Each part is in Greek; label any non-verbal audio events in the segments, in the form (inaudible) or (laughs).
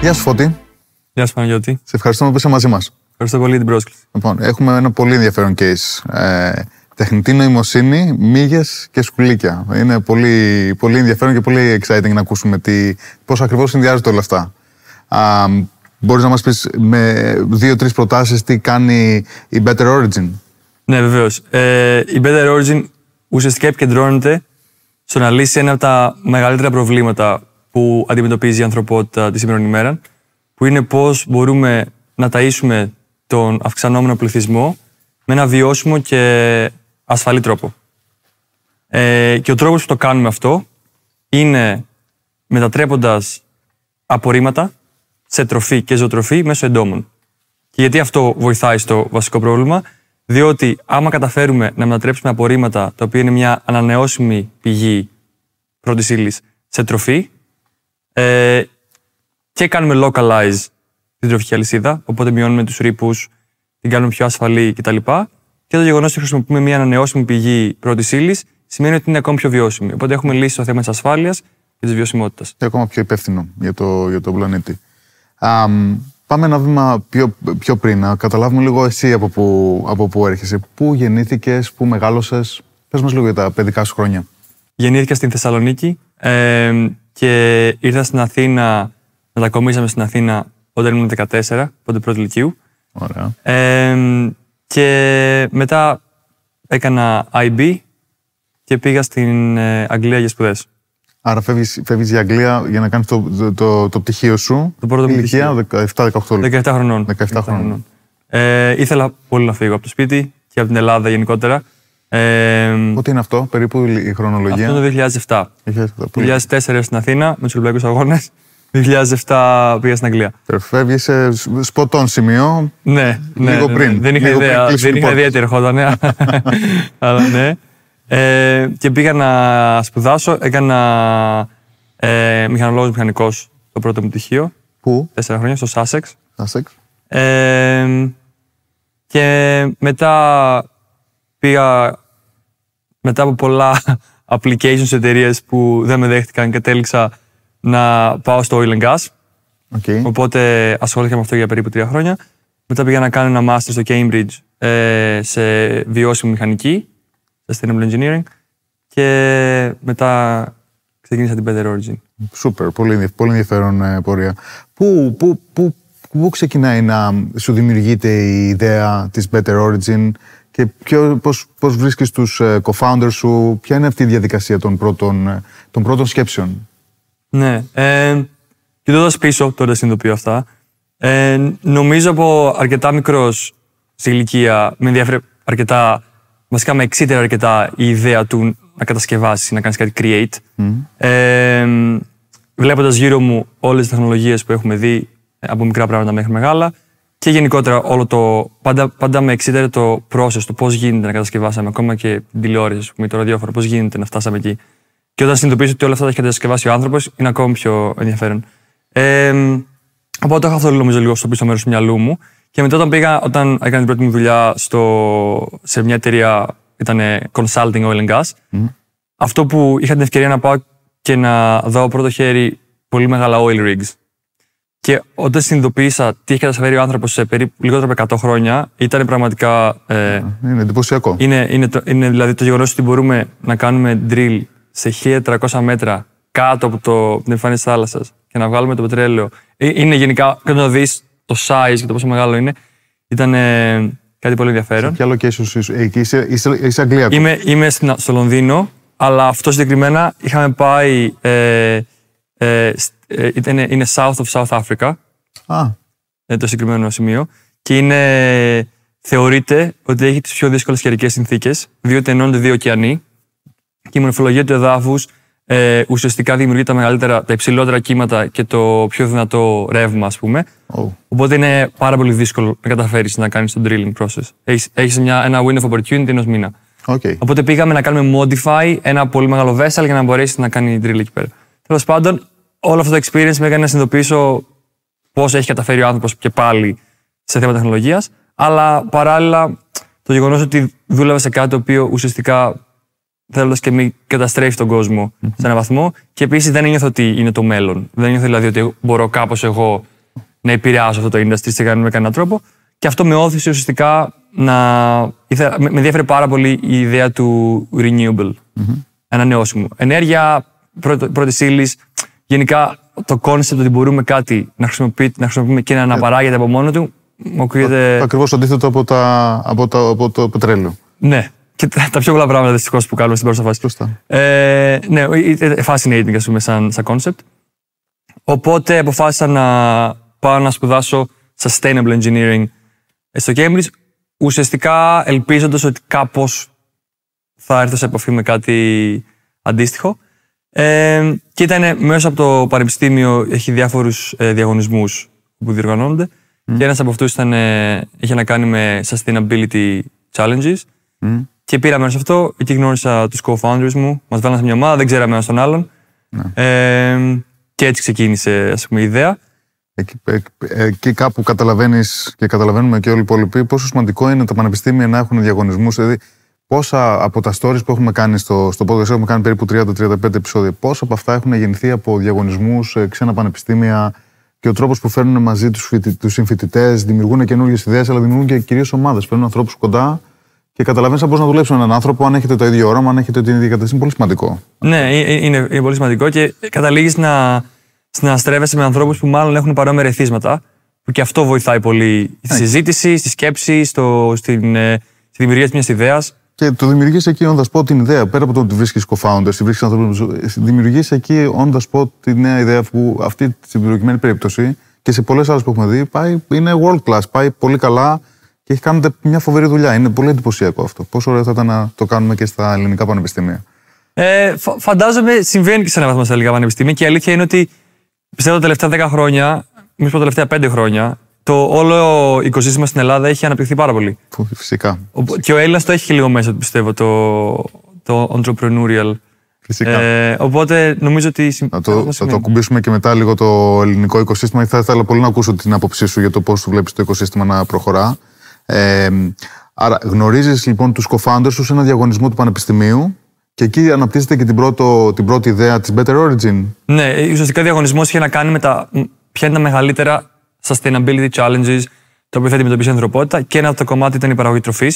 Γεια σου Φώτη. Γεια σου Παναγιώτη. Σε ευχαριστούμε που είσαι μαζί μας. Ευχαριστώ πολύ για την πρόσκληση. Λοιπόν, έχουμε ένα πολύ ενδιαφέρον case. Ε, τεχνητή νοημοσύνη, μύγες και σκουλίκια. Είναι πολύ, πολύ ενδιαφέρον και πολύ exciting να ακούσουμε τι, πώς ακριβώς συνδυάζονται όλα αυτά. Μπορεί μπορείς να μας πεις με δύο-τρεις προτάσεις τι κάνει η Better Origin. Ναι, βεβαίως. Ε, η Better Origin ουσιαστικά επικεντρώνεται στο να λύσει ένα από τα μεγαλύτερα προβλήματα που αντιμετωπίζει η ανθρωπότητα τη σήμερα ημέρα, που είναι πώς μπορούμε να ταΐσουμε τον αυξανόμενο πληθυσμό με ένα βιώσιμο και ασφαλή τρόπο. Ε, και ο τρόπος που το κάνουμε αυτό είναι μετατρέποντας απορρίμματα σε τροφή και ζωοτροφή μέσω εντόμων. Και γιατί αυτό βοηθάει στο βασικό πρόβλημα, διότι άμα καταφέρουμε να μετατρέψουμε απορρίμματα, τα οποία είναι μια ανανεώσιμη πηγή πρώτης ύλης, σε τροφή, ε, και κάνουμε localize την τροφική αλυσίδα, οπότε μειώνουμε τους ρήπους, την κάνουμε πιο ασφαλή κτλ. Και το γεγονός ότι χρησιμοποιούμε μια ανανεώσιμη πηγή πρώτης ύλης σημαίνει ότι είναι ακόμη πιο βιώσιμη. Οπότε έχουμε λύσει το θέμα της ασφάλειας και της βιωσιμότητας. Και ακόμα πιο υπεύθυνο για, το, για τον πλανήτη. πάμε ένα βήμα πιο, πιο πριν, να καταλάβουμε λίγο εσύ από πού από που απο Πού γεννήθηκες, πού μεγάλωσες. Πες μας λίγο για τα παιδικά σου χρόνια. Γεννήθηκα στην Θεσσαλονίκη. Ε, και ήρθα στην Αθήνα, μετακομίσαμε στην Αθήνα όταν ήμουν 14, πότε πρώτη ηλικίου. Ε, και μετά έκανα IB και πήγα στην ε, Αγγλία για σπουδές. Άρα φεύγεις, φεύγεις για Αγγλία για να κάνεις το, το, το, το πτυχίο σου. Το πρώτο μου ηλικία 17-18. 17 χρονών. 17 χρονών. Ε, ήθελα πολύ να φύγω από το σπίτι και από την Ελλάδα γενικότερα. Ε, Πότε είναι αυτό, περίπου η χρονολογία. Αυτό το 2007. 2004 στην Αθήνα με τους Ολυμπιακούς Αγώνες. 2007 πήγα στην Αγγλία. Ε, Φεύγεις ε, σε σποτόν σημείο. Ναι, ναι, λίγο ναι, πριν. Ναι. Δεν είχα ιδέα. Δεν είχα ιδέα τι ερχόταν. Ε. (laughs) Αλλά ναι. Ε, και πήγα να σπουδάσω. Έκανα ε, μηχανολόγος μηχανικός το πρώτο μου πτυχίο. Πού? Τέσσερα χρόνια στο Σάσεξ και μετά πήγα μετά από πολλά (laughs) applications εταιρείες που δεν με δέχτηκαν, κατέληξα να πάω στο oil and gas. Okay. Οπότε ασχολήθηκα με αυτό για περίπου τρία χρόνια. Μετά πήγα να κάνω ένα master στο Cambridge ε, σε βιώσιμη μηχανική, sustainable engineering. Και μετά ξεκίνησα την Better Origin. Σούπερ, πολύ, πολύ ενδιαφέρον ε, πορεία. Πού, πού, πού, πού ξεκινάει να σου δημιουργείται η ιδέα της Better Origin, και πώ πώς, πώς βρίσκεις τους ε, co-founders σου, ποια είναι αυτή η διαδικασία των πρώτων, ε, των σκέψεων. Ναι, ε, κοιτώντας πίσω τώρα συνειδητοποιώ αυτά, ε, νομίζω από αρκετά μικρός στην ηλικία με ενδιαφέρει αρκετά, βασικά με εξήτερα αρκετά η ιδέα του να κατασκευάσεις, να κάνεις κάτι create. Mm. βλέποντας γύρω μου όλες τις τεχνολογίες που έχουμε δει από μικρά πράγματα μέχρι μεγάλα, και γενικότερα όλο το. Πάντα, πάντα με εξήτερε το process, το πώς γίνεται να κατασκευάσαμε ακόμα και την τηλεόραση, πούμε, το ραδιόφωνο, πώς γίνεται να φτάσαμε εκεί. Και όταν συνειδητοποιήσω ότι όλα αυτά τα έχει κατασκευάσει ο άνθρωπος, είναι ακόμη πιο ενδιαφέρον. Ε, οπότε είχα αυτό νομίζω λίγο στο πίσω μέρος του μυαλού μου. Και μετά όταν πήγα, όταν έκανα την πρώτη μου δουλειά στο, σε μια εταιρεία ήταν consulting oil and gas, αυτό που είχα την ευκαιρία να πάω και να δω πρώτο χέρι πολύ μεγάλα oil rigs. Και όταν συνειδητοποίησα τι έχει καταφέρει ο άνθρωπος σε περίπου λιγότερο από 100 χρόνια, ήταν πραγματικά. Ε, ναι, είναι εντυπωσιακό. Είναι, είναι, είναι δηλαδή το γεγονός ότι μπορούμε να κάνουμε drill σε 1300 μέτρα κάτω από το, την εμφάνιση της θάλασσας και να βγάλουμε το πετρέλαιο. Ε, είναι γενικά, και να δεις το size και το πόσο μεγάλο είναι, ήταν ε, κάτι πολύ ενδιαφέρον. Σε ποια location ίσω. εκεί, είσαι, είσαι, είσαι Αγγλία. Είμαι, είμαι στο Λονδίνο, αλλά αυτό συγκεκριμένα είχαμε πάει. Ε, ε, είναι, είναι south of South Africa. Α. Ε, το συγκεκριμένο σημείο. Και είναι, θεωρείται ότι έχει τις πιο δύσκολες καιρικές συνθήκες, διότι ενώνται δύο ωκεανοί. Και η μορφολογία του εδάφους ε, ουσιαστικά δημιουργεί τα, μεγαλύτερα, τα υψηλότερα κύματα και το πιο δυνατό ρεύμα, ας πούμε. Oh. Οπότε είναι πάρα πολύ δύσκολο να καταφέρεις να κάνεις τον drilling process. Έχει ένα win of opportunity ενός μήνα. Okay. Οπότε πήγαμε να κάνουμε modify ένα πολύ μεγάλο vessel για να μπορέσεις να κάνει drill εκεί πέρα. Τέλος πάντων, όλο αυτό το experience με έκανε να συνειδητοποιήσω πώς έχει καταφέρει ο άνθρωπος και πάλι σε θέματα τεχνολογίας. Αλλά παράλληλα το γεγονός ότι δούλευα σε κάτι το οποίο ουσιαστικά θέλοντας και μη καταστρέφει τον κοσμο σε έναν βαθμό. Και επίσης δεν νιώθω ότι είναι το μέλλον. Δεν νιώθω δηλαδή ότι μπορώ κάπως εγώ να επηρεάσω αυτό το industry σε με κανέναν τρόπο. Και αυτό με όθησε ουσιαστικά να. με ενδιαφέρει πάρα πολύ η ιδέα του renewable. mm Ανανεώσιμου. Ενέργεια πρώτη ύλης, γενικά το κόνσεπτ ότι μπορούμε κάτι να χρησιμοποιούμε, να χρησιμοποιούμε και να ε. αναπαράγεται από μόνο του, μου ακούγεται. Ακριβώς αντίθετο από, τα, από, τα, από το πετρέλαιο. Ναι. Και τα, πιο πολλά πράγματα δυστυχώς που κάνουμε στην πρώτη φάση. Σωστά. Ε, ναι, fascinating, ας πούμε, σαν, σαν concept. Οπότε αποφάσισα να πάω να σπουδάσω sustainable engineering στο Cambridge, ουσιαστικά ελπίζοντας ότι κάπως θα έρθω σε επαφή με κάτι αντίστοιχο. Ε, και ήταν μέσα από το Πανεπιστήμιο, έχει διάφορους ε, διαγωνισμούς που διοργανώνονται. Και ένας από αυτούς ήταν είχε να κάνει με sustainability challenges. Και πήρα μέρος σε αυτό. Εκεί γνώρισα τους co-founders μου. Μας βάλανε σε μια ομάδα, δεν ξέραμε ένα τον άλλον. Ναι. Ε, και έτσι ξεκίνησε ας πούμε, η ιδέα. Εκεί, ε, κάπου καταλαβαίνεις και καταλαβαίνουμε και όλοι οι υπόλοιποι πόσο σημαντικό είναι τα πανεπιστήμια να έχουν διαγωνισμούς. Δηλαδή, πόσα από τα stories που έχουμε κάνει στο, στο podcast, έχουμε κάνει περίπου 30-35 επεισόδια, πόσα από αυτά έχουν γεννηθεί από διαγωνισμούς, ε, ξένα πανεπιστήμια και ο τρόπος που φέρνουν μαζί τους τους συμφοιτητές, δημιουργούν καινούργιες ιδέες, αλλά δημιουργούν και κυρίως ομάδες. Φέρνουν ανθρώπους κοντά και καταλαβαίνεις πώ να δουλέψουν έναν άνθρωπο, αν έχετε το ίδιο όραμα, αν έχετε την ίδια κατάσταση. Είναι πολύ σημαντικό. Ναι, ε, ε, είναι, είναι πολύ σημαντικό και καταλήγεις να, συναστρέβεσαι με ανθρώπους που μάλλον έχουν παρόμοια ρεθίσματα. Που και αυτό βοηθάει πολύ στη ναι. συζήτηση, στη σκέψη, στο, στην, στη δημιουργία μιας ιδέας. Και το δημιουργείς εκεί όντας πω, την ιδέα. Πέρα από το ότι βρίσκεις co-founders, τη βρίσκεις ανθρώπους. Ε, δημιουργείς εκεί όντας πω, τη νέα ιδέα που αυτή την προκειμένη περίπτωση και σε πολλές άλλες που έχουμε δει πάει, είναι world class. Πάει πολύ καλά και έχει κάνει μια φοβερή δουλειά. Είναι πολύ εντυπωσιακό αυτό. Πόσο ωραίο θα ήταν να το κάνουμε και στα ελληνικά πανεπιστήμια. Ε, φαντάζομαι συμβαίνει και σε ένα βαθμό στα ελληνικά πανεπιστήμια και η αλήθεια είναι ότι πιστεύω τα τελευταία 10 χρόνια, μήπω τα τελευταία 5 χρόνια, το όλο οικοσύστημα στην Ελλάδα έχει αναπτυχθεί πάρα πολύ. Φυσικά. Και ο Έλληνας το έχει και λίγο μέσα πιστεύω, το, το entrepreneurial. Φυσικά. Ε, οπότε νομίζω ότι. Να το, θα, το ακουμπήσουμε και μετά λίγο το ελληνικό οικοσύστημα. Θα ήθελα πολύ να ακούσω την άποψή σου για το πώς βλέπεις το οικοσύστημα να προχωρά. Ε, άρα, γνωρίζεις λοιπόν τους κοφάντε σου σε ένα διαγωνισμό του Πανεπιστημίου και εκεί αναπτύσσεται και την, πρώτο, την πρώτη ιδέα της Better Origin. Ναι, ε, ουσιαστικά ο διαγωνισμός είχε να κάνει με τα. Ποια είναι τα μεγαλύτερα sustainability challenges, το οποίο θα αντιμετωπίσει η ανθρωπότητα. Και ένα από τα κομμάτια ήταν η παραγωγή τροφής.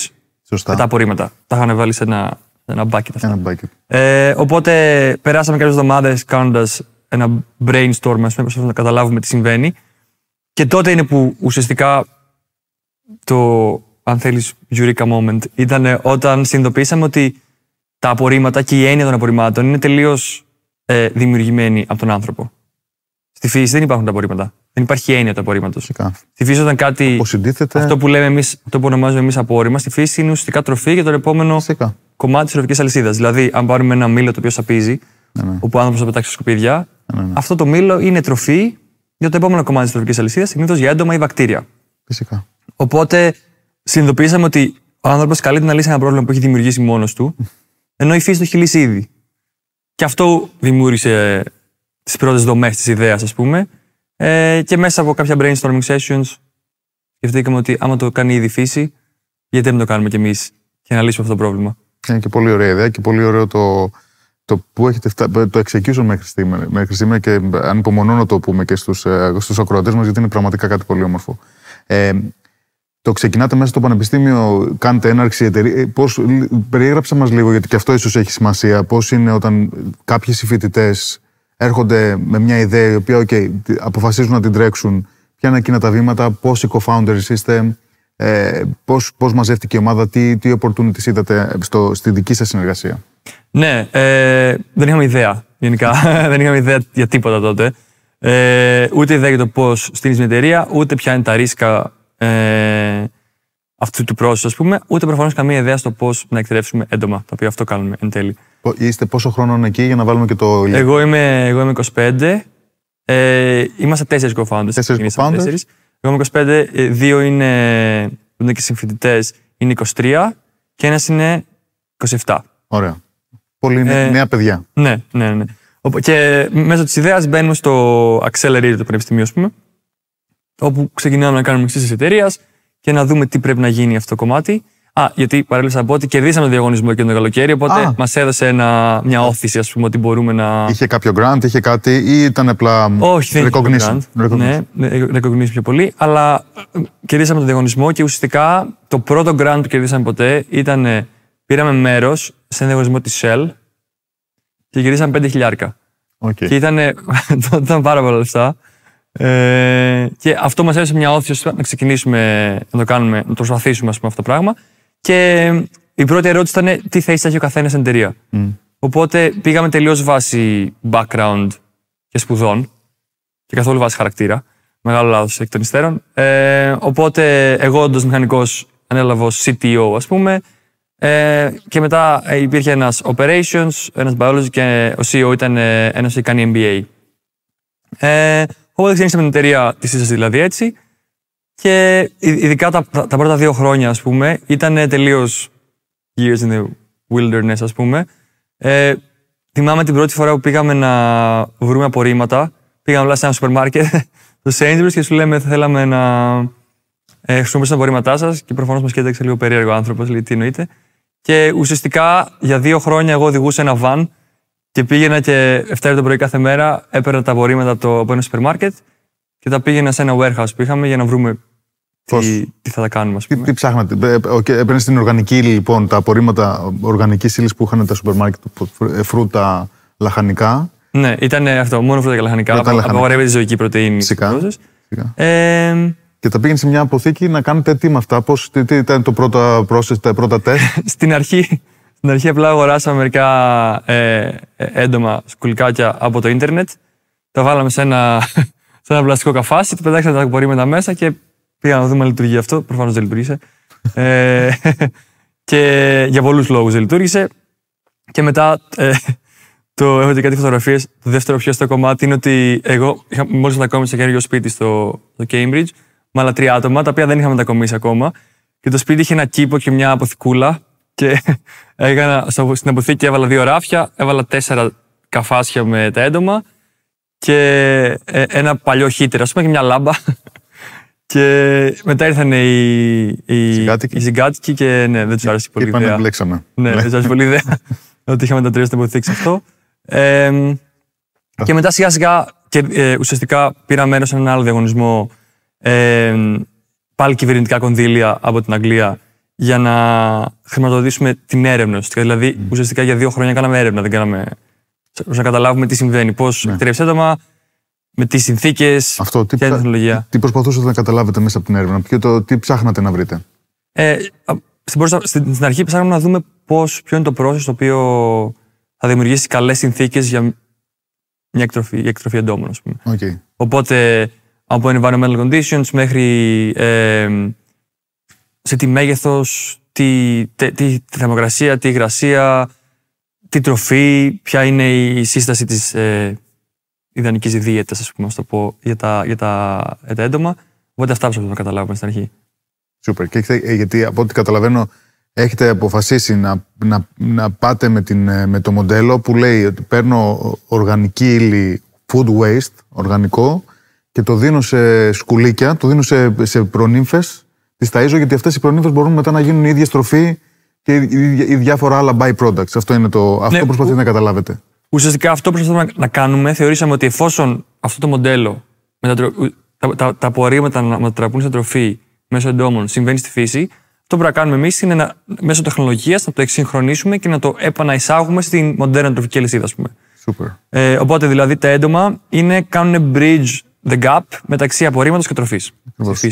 Σωστά. Και τα απορρίμματα. Τα είχαν βάλει σε ένα, ένα bucket αυτά. Ένα bucket. Ε, οπότε περάσαμε κάποιες εβδομάδες κάνοντας ένα brainstorm, ας πούμε, να καταλάβουμε τι συμβαίνει. Και τότε είναι που ουσιαστικά το, αν θέλεις Eureka moment ήταν όταν συνειδητοποίησαμε ότι τα απορρίμματα και η έννοια των απορριμμάτων είναι τελείως ε, δημιουργημένη από τον άνθρωπο. Στη φύση δεν υπάρχουν τα απορρίμματα. Δεν υπάρχει έννοια του απορρίμματος. Στη φύση, όταν κάτι. Αυτό που, λέμε εμείς, αυτό που ονομάζουμε εμείς απόρριμα, στη φύση είναι ουσιαστικά τροφή για το επόμενο Φυσικά. κομμάτι της τροφική αλυσίδας. Δηλαδή, αν πάρουμε ένα μήλο το οποίο σαπίζει, ναι, ναι. όπου ο άνθρωπος θα πετάξει σκουπίδια, ναι, ναι, ναι. αυτό το μήλο είναι τροφή για το επόμενο κομμάτι της τροφική αλυσίδας, συνήθως για έντομα ή βακτήρια. Φυσικά. Οπότε συνειδητοποίησαμε ότι ο άνθρωπος καλείται να λύσει ένα πρόβλημα που έχει δημιουργήσει μόνος του, ενώ η φύση το έχει λύσει ήδη. Και αυτό δημιούργησε τις πρώτες δομές της ιδέας, ας πούμε, ε, και μέσα από κάποια brainstorming sessions σκεφτήκαμε ότι άμα το κάνει ήδη φύση, γιατί δεν το κάνουμε κι εμείς και να λύσουμε αυτό το πρόβλημα. Είναι και πολύ ωραία ιδέα και πολύ ωραίο το, το που έχετε το execution μέχρι σήμερα, μέχρι σήμερα και ανυπομονώ να το πούμε και στους στους ε, μας, γιατί είναι πραγματικά κάτι πολύ όμορφο. Ε, το ξεκινάτε μέσα στο πανεπιστήμιο, κάνετε έναρξη εταιρεία. Ε, πώς, περιέγραψα μας λίγο, γιατί και αυτό ίσως έχει σημασία, πώς είναι όταν κάποιοι οι έρχονται με μια ιδέα η οποία okay, αποφασίζουν να την τρέξουν. Ποια είναι εκείνα τα βήματα, πόσοι co-founders είστε, ε, πώς, μαζεύτηκε η ομάδα, τι, τι opportunities είδατε στο, στη δική σας συνεργασία. Ναι, ε, δεν είχαμε ιδέα γενικά. (laughs) δεν είχαμε ιδέα για τίποτα τότε. Ε, ούτε ιδέα για το πώς στείλεις μια εταιρεία, ούτε ποια είναι τα ρίσκα ε, αυτού του πρόσωπου, ας πούμε, ούτε προφανώς καμία ιδέα στο πώς να εκτρέψουμε έντομα, το οποίο αυτό κάνουμε εν τέλει. Είστε πόσο χρόνο εκεί για να βάλουμε και το. Εγώ είμαι, εγώ είμαι 25. Ε, είμαστε τέσσερις co-founders. Τέσσερις Εγώ είμαι 25, ε, δύο είναι, είναι και συμφοιτητές, είναι 23 και ένας είναι 27. Ωραία. Πολύ ε, νέα παιδιά. Ναι, ναι, ναι. Και μέσω της ιδέας μπαίνουμε στο Accelerator του Πανεπιστημίου, πούμε, όπου ξεκινάμε να κάνουμε εξή εταιρείας και να δούμε τι πρέπει να γίνει αυτό το κομμάτι. Α, γιατί παρέλειψα να πω ότι κερδίσαμε το διαγωνισμό εκείνο το καλοκαίρι, οπότε μας έδωσε ένα, μια όθηση, ας πούμε, ότι μπορούμε να. Είχε κάποιο grant, είχε κάτι, ή ήταν απλά. Όχι, δεν recognition. είχε Recognition. Ναι, ναι, recognition πιο πολύ. Αλλά ε, κερδίσαμε τον διαγωνισμό και ουσιαστικά το πρώτο grant που κερδίσαμε ποτέ ήταν. Πήραμε μέρος σε ένα διαγωνισμό της Shell και κερδίσαμε 5 χιλιάρικα. Okay. Και ήταν, (laughs) ήταν πάρα πολλά λεφτά. Ε, και αυτό μας έδωσε μια όθηση να ξεκινήσουμε να το κάνουμε, να το προσπαθήσουμε αυτό το πράγμα. Και η πρώτη ερώτηση ήταν τι θέση θα έχει ο καθένας στην εταιρεία. Οπότε πήγαμε τελείως βάση background και σπουδών και καθόλου βάση χαρακτήρα. Μεγάλο λάθος εκ των υστέρων. Ε, οπότε εγώ όντως μηχανικός ανέλαβα CTO, ας πούμε. Ε, και μετά ε, υπήρχε ένας operations, ένας biology και ο CEO ήταν ε, ένας που κάνει MBA. Ε, οπότε ξεκίνησα με την εταιρεία της δηλαδή έτσι. Και ειδικά τα, τα, πρώτα δύο χρόνια, ας πούμε, ήταν ε, τελείως years in the wilderness, ας πούμε. Ε, θυμάμαι την πρώτη φορά που πήγαμε να βρούμε απορρίμματα. Πήγαμε απλά σε ένα σούπερ μάρκετ, (laughs) στο Sainsbury's και σου λέμε θέλαμε να ε, χρησιμοποιήσουμε τα απορρίμματά σας. Και προφανώς μας κοίταξε λίγο περίεργο άνθρωπος, λέει τι εννοείται. Και ουσιαστικά για δύο χρόνια εγώ οδηγούσα ένα βαν και πήγαινα και 7 το πρωί κάθε μέρα, έπαιρνα τα απορρίμματα από ένα σούπερ μάρκετ και τα πήγαινα σε ένα warehouse που είχαμε για να βρούμε Τι, τι, θα τα κάνουμε, ας πούμε. Τι, τι ψάχνατε. Ε, Έπαιρνε στην οργανική ύλη λοιπόν τα απορρίμματα οργανικής ύλης που είχαν τα σούπερ μάρκετ, ε, φρούτα, λαχανικά. Ναι, ήταν αυτό. Μόνο φρούτα και λαχανικά. Απαγορεύεται η ζωική πρωτενη. Φυσικά. Φυσικά. και τα πήγαινε σε μια αποθήκη να κάνετε τι με αυτά. Πώς, τι, ήταν το πρώτο process, τα πρώτα τεστ. (laughs) στην αρχή. Στην αρχή απλά αγοράσαμε μερικά ε, ε, έντομα σκουλικάκια από το ίντερνετ. Τα βάλαμε σε ένα σε ένα πλαστικό καφάσι, το πετάξαμε τα απορρίμματα μέσα και πήγαμε να δούμε αν λειτουργεί αυτό. Προφανώς δεν λειτουργήσε. (laughs) ε, και για πολλούς λόγους δεν λειτουργήσε. Και μετά ε, το έχω και κάτι φωτογραφίες. Το δεύτερο πιο στο κομμάτι είναι ότι εγώ είχα μόλις μετακόμισε ένα καινούριο σπίτι στο, στο Cambridge με άλλα τρία άτομα, τα οποία δεν είχαμε μετακομίσει ακόμα. Και το σπίτι είχε ένα κήπο και μια αποθηκούλα. Και (laughs) έκανα, στην αποθήκη έβαλα δύο ράφια, έβαλα τέσσερα καφάσια με τα έντομα και ε, ένα παλιό χίτερ, ας πούμε, και μια λάμπα. (laughs) Και μετά ήρθαν οι, οι, οι και ναι, δεν τους ναι, άρεσε πολύ η ιδέα. Ναι, δεν τους άρεσε πολύ ιδέα ότι είχαμε τα τρία στην σε αυτό. Ε, και μετά σιγά σιγά και ε, ουσιαστικά πήρα μέρο σε έναν άλλο διαγωνισμό. Ε, πάλι κυβερνητικά κονδύλια από την Αγγλία για να χρηματοδοτήσουμε την έρευνα. Δηλαδή, ουσιαστικά για δύο χρόνια κάναμε έρευνα, δεν κάναμε να καταλάβουμε τι συμβαίνει. Πώς ναι. εκτρέψει έντομα, με τις συνθήκες, τι, τεχνολογία. Τι, προσπαθούσατε να καταλάβετε μέσα από την έρευνα, ποιο το, τι ψάχνατε να βρείτε. Ε, στην, αρχή ψάχναμε να δούμε πώς, ποιο είναι το πρόσωπο το οποίο θα δημιουργήσει καλές συνθήκες για μια εκτροφή, για εντόμων, πούμε. Okay. Οπότε από environmental conditions μέχρι ε, σε τι μέγεθος, τι, τι θερμοκρασία, τι υγρασία, τι τροφή, ποια είναι η σύσταση της ε, ιδανικής δίαιτας, ας για τα, για τα, για τα έντομα. Οπότε αυτά πρέπει να καταλάβουμε στην αρχή. Σούπερ. Ε, γιατί από ό,τι καταλαβαίνω, έχετε αποφασίσει να, να, να πάτε με, την, ε, με το μοντέλο που λέει ότι παίρνω οργανική ύλη food waste, οργανικό, και το δίνω σε σκουλίκια, το δίνω σε, σε προνύμφες, τις ταΐζω, γιατί αυτές οι προνύμφες μπορούν μετά να γίνουν ίδια στροφή και οι διάφορα άλλα άλλα Αυτό είναι το. Αυτό ναι, προσπαθείτε να καταλάβετε. Ουσιαστικά αυτό που προσπαθούμε να κάνουμε, θεωρήσαμε ότι εφόσον αυτό το μοντέλο τα, τα, τα, τα απορρίμματα να μετατραπούν σε τροφή μέσω εντόμων συμβαίνει στη φύση, αυτό που να κάνουμε εμείς είναι να, μέσω τεχνολογίας να το εξυγχρονίσουμε και να το επαναϊσάγουμε στην μοντέρνα τροφική αλυσίδα, ας πούμε. Ε, οπότε δηλαδή τα έντομα είναι, κάνουν bridge the gap μεταξύ απορρίμματος και τροφής.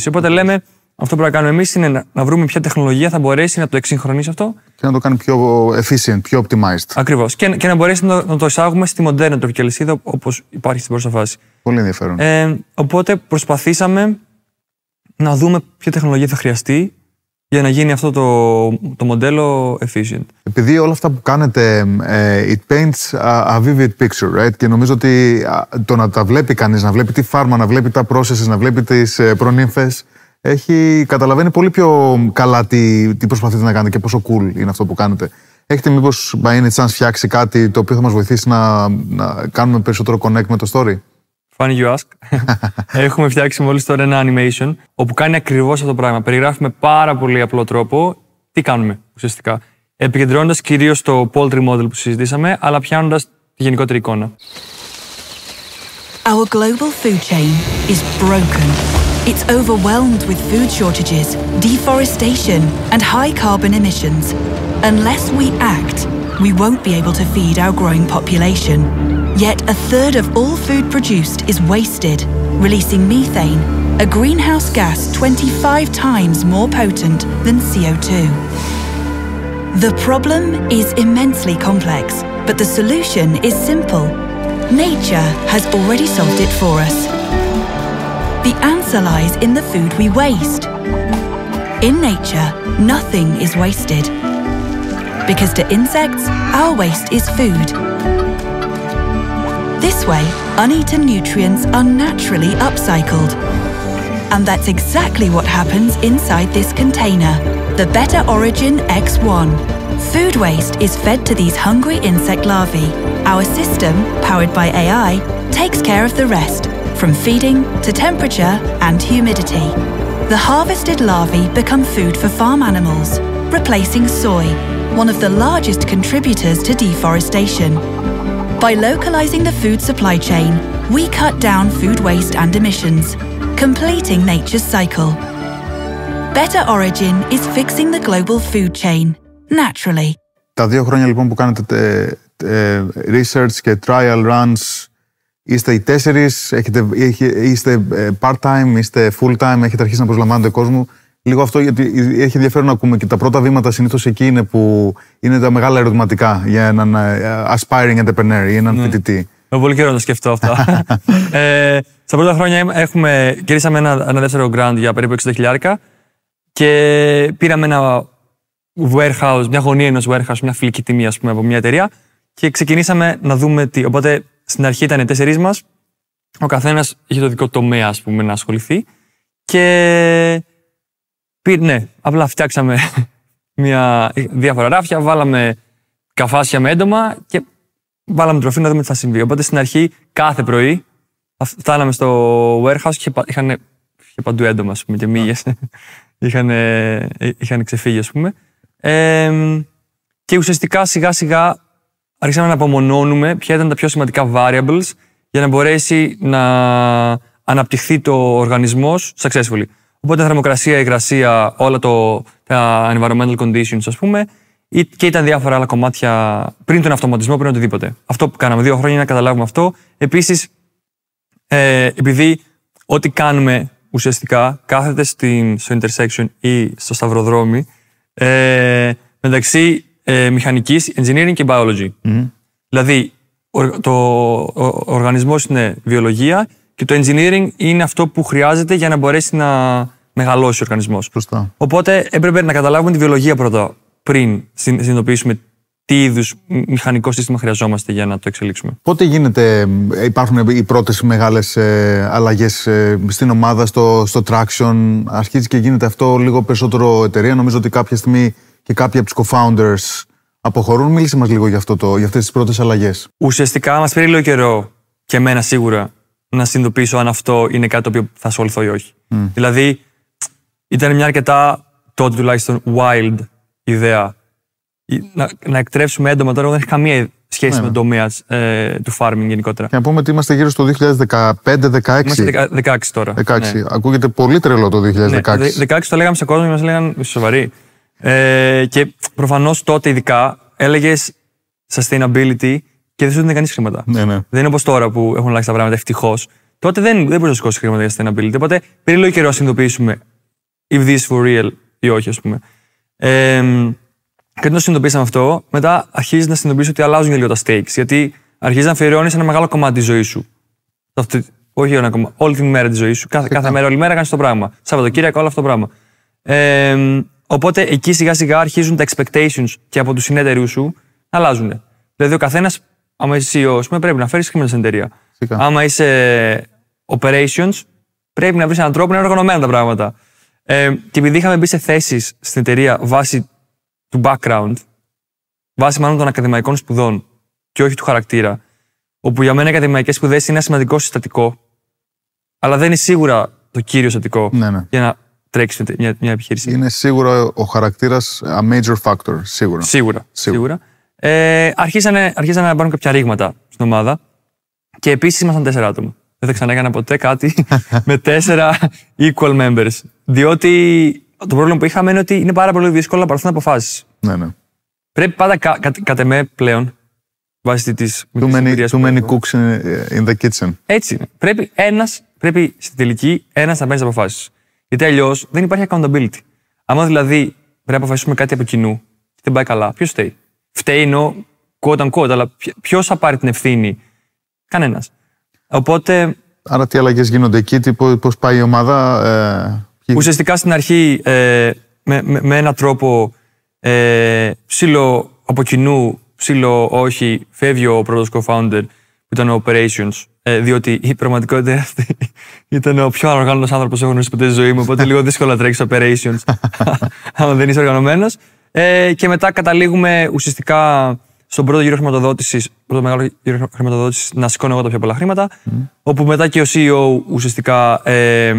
Οπότε λέμε, αυτό που κάνουμε εμείς είναι να βρούμε ποια τεχνολογία θα μπορέσει να το εξυγχρονίσει αυτό. Και να το κάνει πιο efficient, πιο optimized. Ακριβώς. Και, και να μπορέσει να, το εισάγουμε στη μοντέρνα τοπική αλυσίδα όπως υπάρχει στην πρώτη φάση. Πολύ ενδιαφέρον. Ε, οπότε προσπαθήσαμε να δούμε ποια τεχνολογία θα χρειαστεί για να γίνει αυτό το, το μοντέλο efficient. Επειδή όλα αυτά που κάνετε, ε, it paints a vivid picture, right? Και νομίζω ότι το να τα βλέπει κανείς, να βλέπει τη φάρμα, να βλέπει τα processes, να βλέπει τις ε, προνύμφες, έχει, καταλαβαίνει πολύ πιο καλά τι, τι προσπαθείτε να κάνετε και πόσο cool είναι αυτό που κάνετε. Έχετε μήπως by any chance φτιάξει κάτι το οποίο θα μας βοηθήσει να, να κάνουμε περισσότερο connect με το story. Funny you ask. (laughs) Έχουμε φτιάξει μόλις τώρα ένα animation όπου κάνει ακριβώς αυτό το πράγμα. Περιγράφουμε πάρα πολύ απλό τρόπο τι κάνουμε ουσιαστικά. Επικεντρώνοντας κυρίως το poultry model που συζητήσαμε, αλλά πιάνοντας τη γενικότερη εικόνα. Our global food chain is broken. It's overwhelmed with food shortages, deforestation, and high carbon emissions. Unless we act, we won't be able to feed our growing population. Yet a third of all food produced is wasted, releasing methane, a greenhouse gas 25 times more potent than CO2. The problem is immensely complex, but the solution is simple. Nature has already solved it for us. The answer lies in the food we waste. In nature, nothing is wasted. Because to insects, our waste is food. This way, uneaten nutrients are naturally upcycled. And that's exactly what happens inside this container, the Better Origin X1. Food waste is fed to these hungry insect larvae. Our system, powered by AI, takes care of the rest from feeding to temperature and humidity. The harvested larvae become food for farm animals, replacing soy, one of the largest contributors to deforestation. By localizing the food supply chain, we cut down food waste and emissions, completing nature's cycle. Better Origin is fixing the global food chain, naturally. Τα δύο χρόνια λοιπόν που κάνετε research και trial runs Είστε οι τέσσερις, είστε ε, part-time, είστε full-time, έχετε αρχίσει να προσλαμβάνετε κόσμο. Λίγο αυτό γιατί έχει ενδιαφέρον να ακούμε και τα πρώτα βήματα συνήθως εκεί είναι που είναι τα μεγάλα ερωτηματικά για έναν ε, aspiring entrepreneur ή έναν ναι. φοιτητή. Με πολύ καιρό να το σκεφτώ αυτό. (laughs) ε, στα πρώτα χρόνια έχουμε, κερδίσαμε ένα, ένα δεύτερο grant για περίπου 60.000 και πήραμε ένα warehouse, μια γωνία ενός warehouse, μια φιλική τιμή ας πούμε, από μια εταιρεία και ξεκινήσαμε να δούμε τι. Οπότε στην αρχή ήταν τέσσερις μας. Ο καθένας είχε το δικό τομέα, ας πούμε, να ασχοληθεί. Και. Ναι, απλά φτιάξαμε (laughs) μια διάφορα ράφια, βάλαμε καφάσια με έντομα και βάλαμε τροφή να δούμε τι θα συμβεί. Οπότε στην αρχή κάθε πρωί φτάναμε στο warehouse και είχαν, και παντού έντομα, ας πούμε, και μύγες. (laughs) είχαν, ξεφύγει, ας πούμε. και ουσιαστικά σιγά σιγά άρχισαμε να απομονώνουμε ποια ήταν τα πιο σημαντικά variables για να μπορέσει να αναπτυχθεί το οργανισμός successfully. Οπότε θερμοκρασία, υγρασία, όλα το, τα environmental conditions, ας πούμε, και ήταν διάφορα άλλα κομμάτια πριν τον αυτοματισμό, πριν οτιδήποτε. Αυτό που κάναμε δύο χρόνια να καταλάβουμε αυτό. Επίσης, ε, επειδή ό,τι κάνουμε ουσιαστικά κάθεται στην, στο intersection ή στο σταυροδρόμι, ε, μεταξύ ε, μηχανικής, engineering και biology. Mm-hmm. Δηλαδή, ο, το, ο, είναι βιολογία και το engineering είναι αυτό που χρειάζεται για να μπορέσει να μεγαλώσει ο οργανισμός. Οπότε έπρεπε να καταλάβουμε τη βιολογία πρώτα πριν συνειδητοποιήσουμε τι είδους μηχανικό σύστημα χρειαζόμαστε για να το εξελίξουμε. Πότε γίνεται, ε, υπάρχουν οι πρώτες μεγάλες αλλαγές ε, στην ομάδα, στο, στο traction, αρχίζει και γίνεται αυτό λίγο περισσότερο εταιρεία. Νομίζω ότι κάποια στιγμή και κάποιοι από τους co-founders αποχωρούν. Μίλησε μας λίγο για, αυτό το, για αυτές τις πρώτες αλλαγές. Ουσιαστικά μας πήρε λίγο καιρό και εμένα σίγουρα να συνειδητοποιήσω αν αυτό είναι κάτι το οποίο θα ασχοληθώ ή όχι. Mm. Δηλαδή, ήταν μια αρκετά τότε τουλάχιστον wild ιδέα. Mm. Να, να εκτρέψουμε έντομα τώρα, δεν έχει καμία σχέση με ναι. τον τομέα ε, του farming γενικότερα. Και να πούμε ότι είμαστε γύρω στο 2015-16. Είμαστε 16 τώρα. 16. Ναι. Ακούγεται πολύ τρελό το 2016. Ναι, 16 το λέγαμε σε κόσμο και μας λέγανε σοβαροί. Ε, και προφανώς τότε ειδικά έλεγες sustainability και δεν σου δίνει κανείς χρήματα. Ναι, ναι. Δεν είναι όπως τώρα που έχουν αλλάξει τα πράγματα, ευτυχώς. Τότε δεν, δεν μπορούσε να σηκώσεις χρήματα για sustainability. Οπότε πήρε λίγο καιρό να συνειδητοποιήσουμε if this for real ή όχι, ας πούμε. Ε, και όταν το συνειδητοποίησαμε αυτό, μετά αρχίζεις να συνειδητοποιήσει ότι αλλάζουν για λίγο τα stakes. Γιατί αρχίζεις να αφιερώνεις ένα μεγάλο κομμάτι της ζωής σου. Αυτή, όχι ένα κομμάτι, όλη την μέρα της ζωής σου. Κάθε, κάθε μέρα, όλη μέρα κάνεις το πράγμα. Σαββατοκύριακο, όλο αυτό το πράγμα. Ε, Οπότε εκεί σιγά σιγά αρχίζουν τα expectations και από τους συνέδριού σου να αλλάζουν. Δηλαδή, ο καθένας, άμα είσαι CEO, πρέπει να φέρεις χρήματα στην εταιρεία. Φυσικά. Άμα είσαι operations, πρέπει να βρεις έναν τρόπο να είναι οργανωμένα τα πράγματα. Ε, και επειδή είχαμε μπει σε θέσεις στην εταιρεία βάσει του background, βάσει μάλλον των ακαδημαϊκών σπουδών και όχι του χαρακτήρα, όπου για μένα οι ακαδημαϊκές σπουδές είναι ένα σημαντικό συστατικό, αλλά δεν είναι σίγουρα το κύριο συστατικό ναι, ναι. για να τρέξεις μια, μια επιχείρηση. Είναι σίγουρα ο χαρακτήρας a major factor. Σίγουρα. Σίγουρα. σίγουρα. Ε, αρχίσανε, αρχίσανε να πάρουν κάποια ρήγματα στην ομάδα και επίσης ήμασταν τέσσερα άτομα. Δεν θα ξαναέκανα ποτέ κάτι (laughs) με τέσσερα equal members. Διότι το πρόβλημα που είχαμε είναι ότι είναι πάρα πολύ δύσκολο να παρθούν αποφάσεις. Ναι, ναι. Πρέπει πάντα κα, κα, κατ' πλέον βάσει της. Too many, too many cooks in, in the kitchen. Έτσι. Πρέπει ένας, πρέπει στην τελική ένας να παίρνει αποφάσεις. Γιατί αλλιώς δεν υπάρχει accountability. Άμα δηλαδή πρέπει να αποφασίσουμε κάτι από κοινού και δεν πάει καλά, ποιος φταίει. Φταίει εννοώ quote unquote, αλλά ποιο θα πάρει την ευθύνη. Κανένας. Οπότε. Άρα τι αλλαγές γίνονται εκεί, πώ πάει η ομάδα. Ε, Ουσιαστικά στην αρχή ε, με, με, με έναν τρόπο ε, ψήλο από κοινού, ψήλο όχι, φεύγει ο πρώτο co-founder που ήταν ο Operations ε, διότι η πραγματικότητα αυτή ήταν ο πιο οργανωμένο άνθρωπος που έχω γνωρίσει ποτέ στη ζωή μου. Οπότε λίγο δύσκολα τρέχεις operations, (laughs) αν δεν είσαι οργανωμένος. Ε, και μετά καταλήγουμε ουσιαστικά στον πρώτο γύρο χρηματοδότησης, πρώτο μεγάλο γύρο χρηματοδότησης, να σηκώνω εγώ τα πιο πολλά χρήματα. Mm. Όπου μετά και ο CEO ουσιαστικά ε,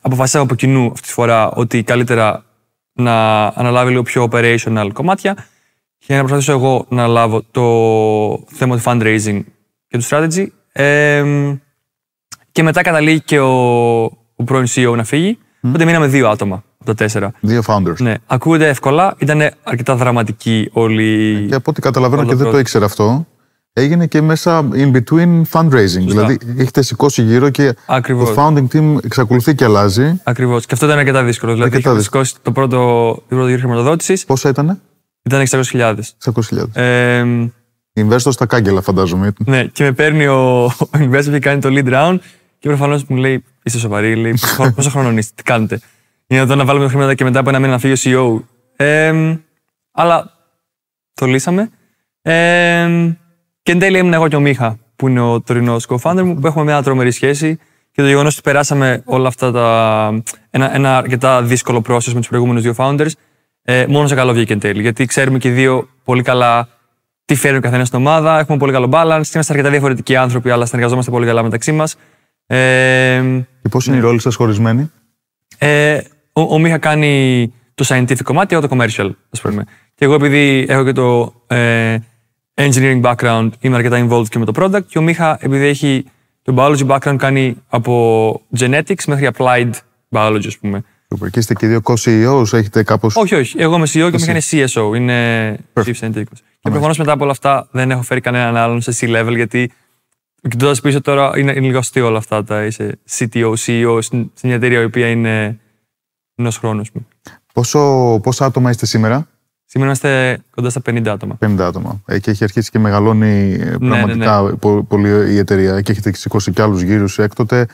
αποφασίσαμε από κοινού αυτή τη φορά ότι καλύτερα να αναλάβει λίγο πιο operational κομμάτια και να προσπαθήσω εγώ να λάβω το θέμα του fundraising και του strategy ε, και μετά καταλήγει και ο, ο πρώην CEO να φύγει. Mm. Οπότε μείναμε δύο άτομα από τα τέσσερα. Δύο founders. Ναι, ακούγονται εύκολα. Ήταν αρκετά δραματική όλη. Ε, και από ό,τι καταλαβαίνω και δεν το ήξερα αυτό. Έγινε και μέσα in between fundraising. Δηλαδή έχετε σηκώσει γύρω και το founding team εξακολουθεί και αλλάζει. Ακριβώς. Και αυτό ήταν αρκετά δύσκολο. Δηλαδή έχετε σηκώσει το πρώτο, πρώτο γύρο χρηματοδότησης. Πόσα ήταν? Ήταν 600.000. Investor στα κάγκελα, φαντάζομαι. Ναι, και με παίρνει ο, investor και κάνει το lead round και προφανώς μου λέει: Είστε σοβαροί, λέει, πόσο χρόνο είστε, τι κάνετε. Είναι εδώ να βάλουμε χρήματα και μετά από ένα μήνα να φύγει ο CEO. Ε, αλλά το λύσαμε. Ε, και εν τέλει ήμουν εγώ και ο Μίχα, που είναι ο τωρινός co-founder μου, που έχουμε μια τρομερή σχέση. Και το γεγονός ότι περάσαμε όλα αυτά τα. ένα, ένα αρκετά δύσκολο process με τους προηγούμενους δύο founders, ε, μόνος σε καλό βγήκε εν τέλει. Γιατί ξέρουμε και δύο πολύ καλά τι φέρνει ο καθένας στην ομάδα. Έχουμε πολύ καλό balance. Είμαστε αρκετά διαφορετικοί άνθρωποι, αλλά συνεργαζόμαστε πολύ καλά μεταξύ μας. Ε, και πώς είναι η ναι. ρόλη σας χωρισμένοι, ε, ο, ο Μίχα κάνει το scientific κομμάτι, εγώ το commercial, ας πούμε. Και εγώ επειδή έχω και το ε, engineering background, είμαι αρκετά involved και με το product. Και ο Μίχα, επειδή έχει το biology background, κάνει από genetics μέχρι applied biology, ας πούμε. Σούπερ. Και είστε και δύο co-CEOs, έχετε κάπως. Όχι, όχι. Εγώ είμαι CEO και με CSO. Είναι Chief Scientific Και προφανώς μετά από όλα αυτά δεν έχω φέρει κανέναν άλλον σε C-level γιατί κοιτώντα πίσω τώρα είναι, λίγο αστείο όλα αυτά. Τα είσαι CTO, CEO στην μια εταιρεία η οποία είναι ενό χρόνου. Πόσο, πόσα άτομα είστε σήμερα, Σήμερα είμαστε κοντά στα 50 άτομα. 50 άτομα. Ε, και έχει αρχίσει και μεγαλώνει ναι, ναι, πραγματικά ναι. πολύ η εταιρεία και έχετε σηκώσει κι άλλους γύρους έκτοτε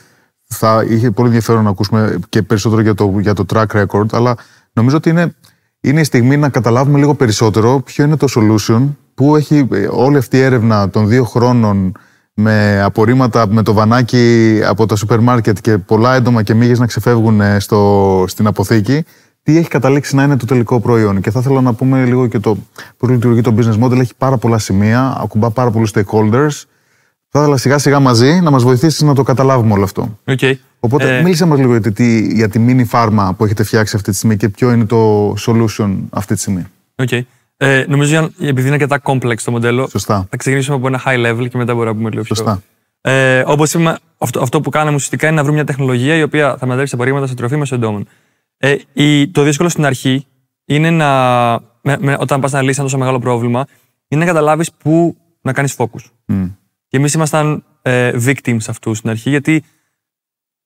θα είχε πολύ ενδιαφέρον να ακούσουμε και περισσότερο για το, για το track record, αλλά νομίζω ότι είναι, είναι η στιγμή να καταλάβουμε λίγο περισσότερο ποιο είναι το solution, που έχει ε, όλη αυτή η έρευνα των δύο χρόνων με απορρίμματα με το βανάκι από τα σούπερ μάρκετ και πολλά έντομα και μύγες να ξεφεύγουν ε, στο, στην αποθήκη, τι έχει καταλήξει να είναι το τελικό προϊόν. Και θα ήθελα να πούμε λίγο και το πώς λειτουργεί το business model. Έχει πάρα πολλά σημεία, ακουμπά πάρα πολλούς stakeholders. Θα ήθελα σιγά σιγά μαζί να μας βοηθήσεις να το καταλάβουμε όλο αυτό. Okay. Οπότε, ε... μίλησε μας λίγο για τη, για τη mini pharma που έχετε φτιάξει αυτή τη στιγμή και ποιο είναι το solution αυτή τη στιγμή. Okay. Ε, νομίζω επειδή είναι αρκετά complex το μοντέλο, Σωστά. θα ξεκινήσουμε από ένα high level και μετά μπορούμε να πούμε λίγο πιο. Σωστά. Ε, Όπως είπαμε, αυτό, αυτό που κάναμε ουσιαστικά είναι να βρούμε μια τεχνολογία η οποία θα μετρέψει τα παρήγματα σε τροφή μέσω εντόμων. Ε, η, το δύσκολο στην αρχή είναι να. Με, με, όταν πας να λύσεις ένα τόσο μεγάλο πρόβλημα, είναι να καταλάβεις πού να κάνεις focus. Και εμείς ήμασταν ε, victims αυτού στην αρχή, γιατί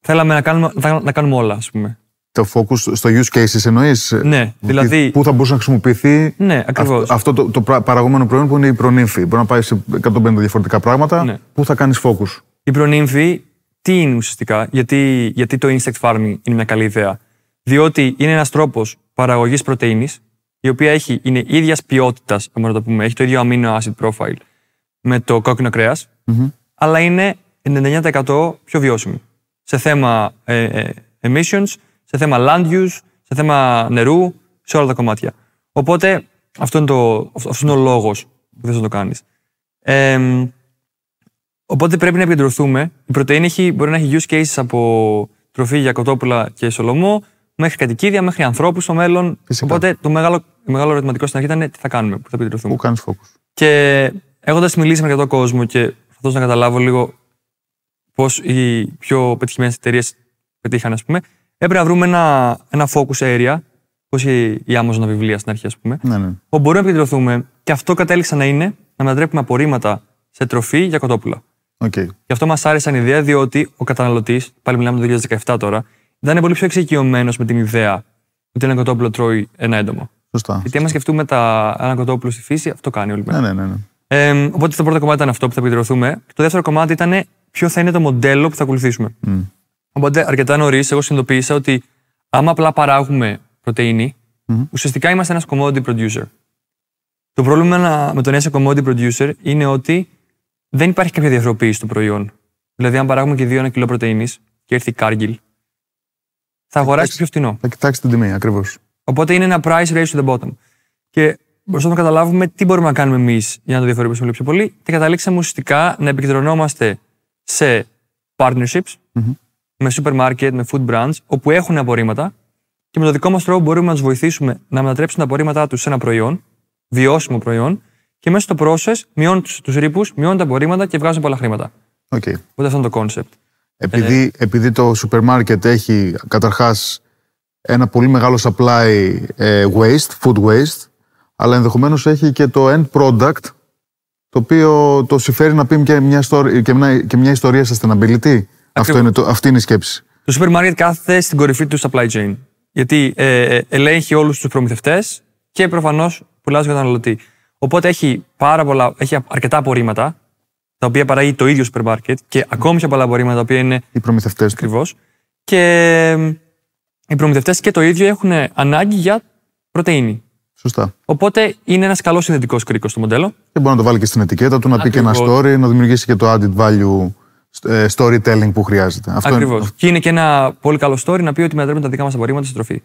θέλαμε να κάνουμε, να, κάνουμε όλα, ας πούμε. Το focus στο use cases εννοείς. Ναι, ε, δηλαδή. Πού θα μπορούσε να χρησιμοποιηθεί ναι, αυ, αυτό το, το παραγόμενο προϊόν που είναι η προνύμφη. Μπορεί να πάει σε 150 διαφορετικά πράγματα. Ναι. Πού θα κάνεις focus. Η προνύμφη τι είναι ουσιαστικά, γιατί, γιατί το insect farming είναι μια καλή ιδέα. Διότι είναι ένας τρόπος παραγωγής πρωτενη, η οποία έχει, είναι ίδιας ποιότητας, να το πούμε, έχει το ίδιο amino acid profile με το κόκκινο κρέας, Mm-hmm. αλλά είναι 99% πιο βιώσιμη. Σε θέμα ε, ε, emissions, σε θέμα land use, σε θέμα νερού, σε όλα τα κομμάτια. Οπότε αυτό είναι, το, αυτός είναι ο λόγος που να το κάνεις. Ε, οπότε πρέπει να επικεντρωθούμε. Η πρωτενη μπορεί να έχει use cases από τροφή για κοτόπουλα και σολομό, μέχρι κατοικίδια, μέχρι ανθρώπους στο μέλλον. Οπότε το μεγάλο, μεγάλο ερωτηματικό στην αρχή ήταν τι θα κάνουμε, πού θα επικεντρωθούμε. Πού κάνεις focus. Και έχοντας μιλήσει με αρκετό κόσμο και προσπαθώ να καταλάβω λίγο πώς οι πιο πετυχημένες εταιρείες πετύχαν, ας πούμε, έπρεπε να βρούμε ένα, ένα focus area, όπω η, η Amazon βιβλία στην αρχή, ας πούμε, ναι, ναι. όπου μπορούμε να επικεντρωθούμε. Και αυτό κατέληξε να είναι να μετατρέπουμε απορρίμματα σε τροφή για κοτόπουλα. Okay. Και αυτό μας άρεσε η ιδέα, διότι ο καταναλωτής, πάλι μιλάμε το 2017 τώρα, ήταν πολύ πιο εξοικειωμένος με την ιδέα ότι ένα κοτόπουλο τρώει ένα έντομο. Σωστά. Γιατί άμα σκεφτούμε τα, ένα κοτόπουλο στη φύση, αυτό κάνει όλη μέρα. Ναι, ναι, ναι. ναι. Ε, οπότε το πρώτο κομμάτι ήταν αυτό που θα επικεντρωθούμε. Το δεύτερο κομμάτι ήταν ποιο θα είναι το μοντέλο που θα ακολουθήσουμε. Mm. Οπότε αρκετά νωρίς, εγώ συνειδητοποίησα ότι άμα απλά παράγουμε πρωτενη, mm. ουσιαστικά είμαστε ένας commodity producer. Το πρόβλημα με τον ένα commodity producer είναι ότι δεν υπάρχει κάποια διαφοροποίηση του προϊόν. Δηλαδή, αν παράγουμε και δύο ένα κιλό πρωτενη και έρθει Cargill, θα αγοράσει πιο φτηνό. Θα κοιτάξεις την τιμή, ακριβώς. Οπότε είναι ένα price race to the bottom. Και προσπαθούμε να καταλάβουμε τι μπορούμε να κάνουμε εμείς για να το διαφοροποιήσουμε λίγο πιο πολύ και καταλήξαμε ουσιαστικά να επικεντρωνόμαστε σε partnerships mm-hmm. με supermarket, με food brands, όπου έχουν απορρίμματα και με το δικό μας τρόπο μπορούμε να τους βοηθήσουμε να μετατρέψουν τα απορρίμματά τους σε ένα προϊόν, βιώσιμο προϊόν, και μέσα στο process μειώνουν τους ρήπους, μειώνουν τα απορρίμματα και βγάζουν πολλά χρήματα. Okay. Οπότε αυτό είναι το concept Επειδή, ε, επειδή το σούπερ έχει καταρχάς ένα πολύ μεγάλο supply ε, waste, food waste, αλλά ενδεχομένως έχει και το end product, το οποίο το συμφέρει να πει και μια, story, και μια, και μια ιστορία sustainability. Αυτό είναι αυτή είναι η σκέψη. Το Supermarket κάθεται στην κορυφή του supply chain. Γιατί ε, ε, ελέγχει όλους τους προμηθευτές και προφανώς για τον καταναλωτή. Οπότε έχει, πάρα έχει αρκετά απορρίμματα, τα οποία παράγει το ίδιο Supermarket και ακόμη και πολλά απορρίμματα τα οποία είναι. Οι προμηθευτές. Ακριβώς. Και ε, οι προμηθευτές και το ίδιο έχουν ανάγκη για πρωτενη. Σωστά. Οπότε είναι ένας καλός συνδετικός κρίκος το μοντέλο. Και μπορεί να το βάλει και στην ετικέτα του, να πει και ένα story, να δημιουργήσει και το added value ε, storytelling που χρειάζεται. Ακριβώ. Και είναι και ένα πολύ καλό story να πει ότι μετατρέπουν τα δικά μας απορρίμματα στην τροφή.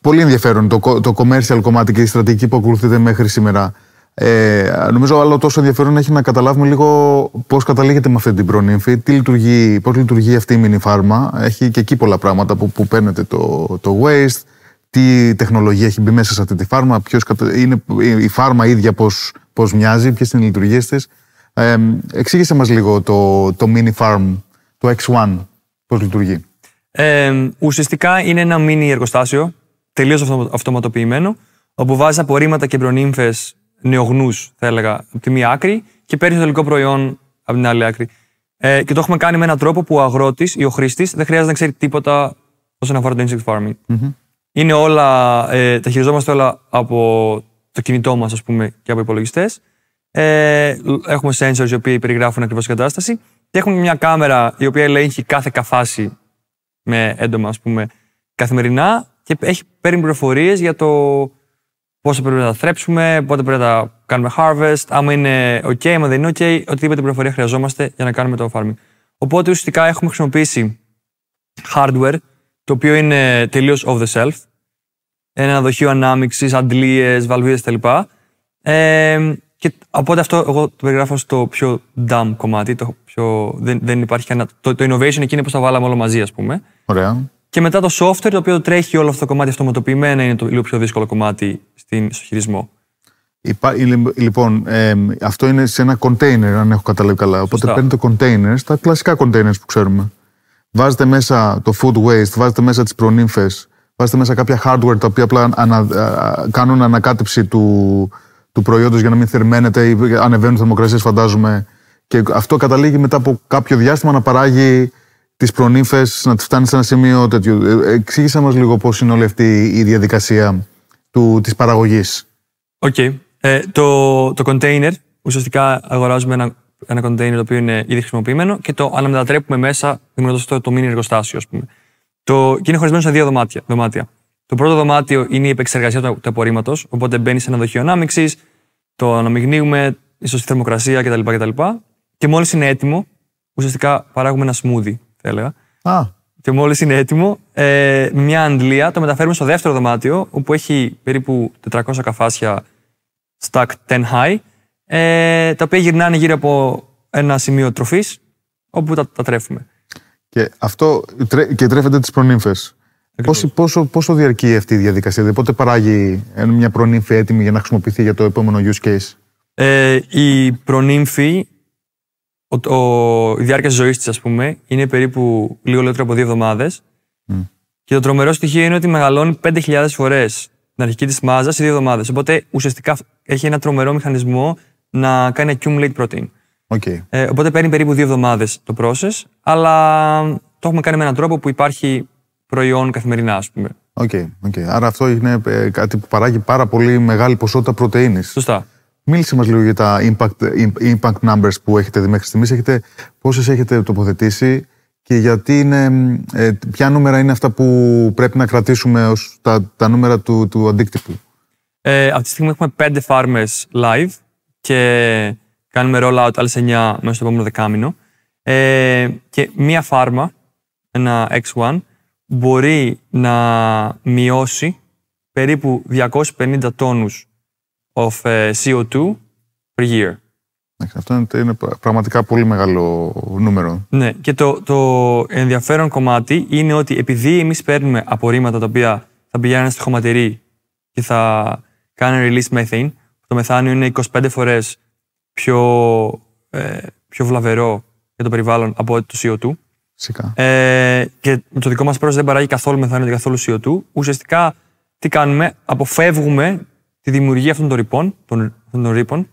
Πολύ ενδιαφέρον το, το commercial κομμάτι και η στρατηγική που ακολουθείτε μέχρι σήμερα. Ε, νομίζω άλλο τόσο ενδιαφέρον έχει να καταλάβουμε λίγο πώς καταλήγεται με αυτή την προνύμφη, τι λειτουργεί, πώς λειτουργεί αυτή η mini φάρμα. Έχει και εκεί πολλά πράγματα που, που παίρνετε το, το waste, τι τεχνολογία έχει μπει μέσα σε αυτή τη φάρμα, ποιος είναι η φάρμα ίδια πώς, πώς μοιάζει, ποιες είναι οι λειτουργίες της. Ε, εξήγησε μας λίγο το, το mini farm, το X1, πώς λειτουργεί. Ε, ουσιαστικά είναι ένα mini εργοστάσιο, τελείως αυτοματοποιημένο, όπου βάζεις απορρίμματα και μπρονύμφες νεογνούς, θα έλεγα, από τη μία άκρη και παίρνεις το τελικό προϊόν από την άλλη άκρη. Ε, και το έχουμε κάνει με έναν τρόπο που ο αγρότης ή ο χρήστης δεν χρειάζεται να ξέρει τίποτα όσον αφορά το insect farming. Mm-hmm. Είναι όλα, ε, τα χειριζόμαστε όλα από το κινητό μας, ας πούμε, και από υπολογιστές. Ε, έχουμε sensors οι οποίοι περιγράφουν ακριβώς την κατάσταση. Και έχουμε μια κάμερα η οποία ελέγχει κάθε καφάση με έντομα, ας πούμε, καθημερινά και έχει, παίρνει πληροφορίες για το πόσο πρέπει να τα θρέψουμε, πότε πρέπει να τα κάνουμε harvest, άμα είναι OK, άμα δεν είναι OK, οτιδήποτε πληροφορία χρειαζόμαστε για να κάνουμε το farming. Οπότε ουσιαστικά έχουμε χρησιμοποιήσει hardware το οποίο είναι τελείως of the self, Ένα δοχείο ανάμειξη, αντλίες, βαλβίδες κτλ. Ε, και οπότε αυτό εγώ το περιγράφω στο πιο dumb κομμάτι. Το πιο, δεν, υπάρχει το, innovation εκείνο που θα τα βάλαμε όλα μαζί, ας πούμε. Ωραία. Και μετά το software, το οποίο τρέχει όλο αυτό το κομμάτι αυτοματοποιημένα, είναι το λίγο πιο δύσκολο κομμάτι στην, στο χειρισμό. λοιπόν, ε, αυτό είναι σε ένα container, αν έχω καταλάβει καλά. Οπότε παίρνει το container, τα κλασικά containers που ξέρουμε βάζετε μέσα το food waste, βάζετε μέσα τις προνύμφες, βάζετε μέσα κάποια hardware τα οποία απλά ανα, ε, κάνουν ανακάτεψη του, του προϊόντος για να μην θερμαίνεται ή ανεβαίνουν θερμοκρασίες φαντάζομαι και αυτό καταλήγει μετά από κάποιο διάστημα να παράγει τις προνύφε, να τις φτάνει σε ένα σημείο τέτοιο. Ε, Εξήγησα μας λίγο πώς είναι όλη αυτή η διαδικασία της παραγωγής. Οκ. Okay. Ε, το, το container, ουσιαστικά αγοράζουμε ένα ένα container το οποίο είναι ήδη χρησιμοποιημένο και το αναμετατρέπουμε μέσα δημιουργώντας το, το mini εργοστάσιο, ας πούμε. Το, και είναι χωρισμένο σε δύο δωμάτια. δωμάτια. Το πρώτο δωμάτιο είναι η επεξεργασία του, του απορρίμματος, οπότε μπαίνει σε ένα δοχείο ανάμειξης, το αναμειγνύουμε, ίσω η θερμοκρασία κτλ. Και μόλις είναι έτοιμο, ουσιαστικά παράγουμε ένα smoothie, θα έλεγα. Α. Και μόλις είναι έτοιμο, ε, μια αντλία το μεταφέρουμε στο δεύτερο δωμάτιο, όπου έχει περίπου 400 καφάσια stack 10 high, ε, τα οποία γυρνάνε γύρω από ένα σημείο τροφής, όπου τα, τα τρέφουμε. Και αυτό και τρέφεται τις προνύμφες. Πόσο, πόσο, πόσο διαρκεί αυτή η διαδικασία, δηλαδή πότε παράγει μια προνύμφη έτοιμη για να χρησιμοποιηθεί για το επόμενο use case. Ε, η προνύμφη, ο, η διάρκεια ζωής της, ας πούμε, είναι περίπου λίγο λιγότερο από δύο εβδομάδες. Και το τρομερό στοιχείο είναι ότι μεγαλώνει 5.000 φορές την αρχική της μάζας σε δύο εβδομάδες. Οπότε ουσιαστικά έχει ένα τρομερό μηχανισμό να κάνει accumulate protein. Okay. Ε, οπότε παίρνει περίπου δύο εβδομάδες το process, αλλά το έχουμε κάνει με έναν τρόπο που υπάρχει προϊόν καθημερινά, ας πούμε. Okay, okay. Άρα αυτό είναι ε, κάτι που παράγει πάρα πολύ μεγάλη ποσότητα πρωτενη. Σωστά. Μίλησε μας λίγο για τα impact, impact numbers που έχετε δει μέχρι στιγμής. Έχετε, πόσες έχετε τοποθετήσει και γιατί είναι, ε, ποια νούμερα είναι αυτά που πρέπει να κρατήσουμε ως τα, τα νούμερα του, του αντίκτυπου. Ε, αυτή τη στιγμή έχουμε πέντε farmers live και κάνουμε roll-out άλλες 9 μέσα στο επόμενο δεκάμινο. Ε, και μία φάρμα, ένα X1, μπορεί να μειώσει περίπου 250 τόνους of ε, CO2 per year. Αυτό είναι, πραγματικά πολύ μεγάλο νούμερο. Ναι, και το, ενδιαφέρον κομμάτι είναι ότι επειδή εμείς παίρνουμε απορρίμματα τα οποία θα πηγαίνουν στη χωματερή και θα κάνουν release methane, το μεθάνιο είναι 25 φορές πιο, ε, πιο βλαβερό για το περιβάλλον από το CO2. Φυσικά. Ε, και το δικό μας πρόσωπο δεν παράγει καθόλου μεθάνιο και δηλαδή καθόλου CO2. Ουσιαστικά τι κάνουμε, αποφεύγουμε τη δημιουργία αυτών των ρήπων. Των, των ρήπων.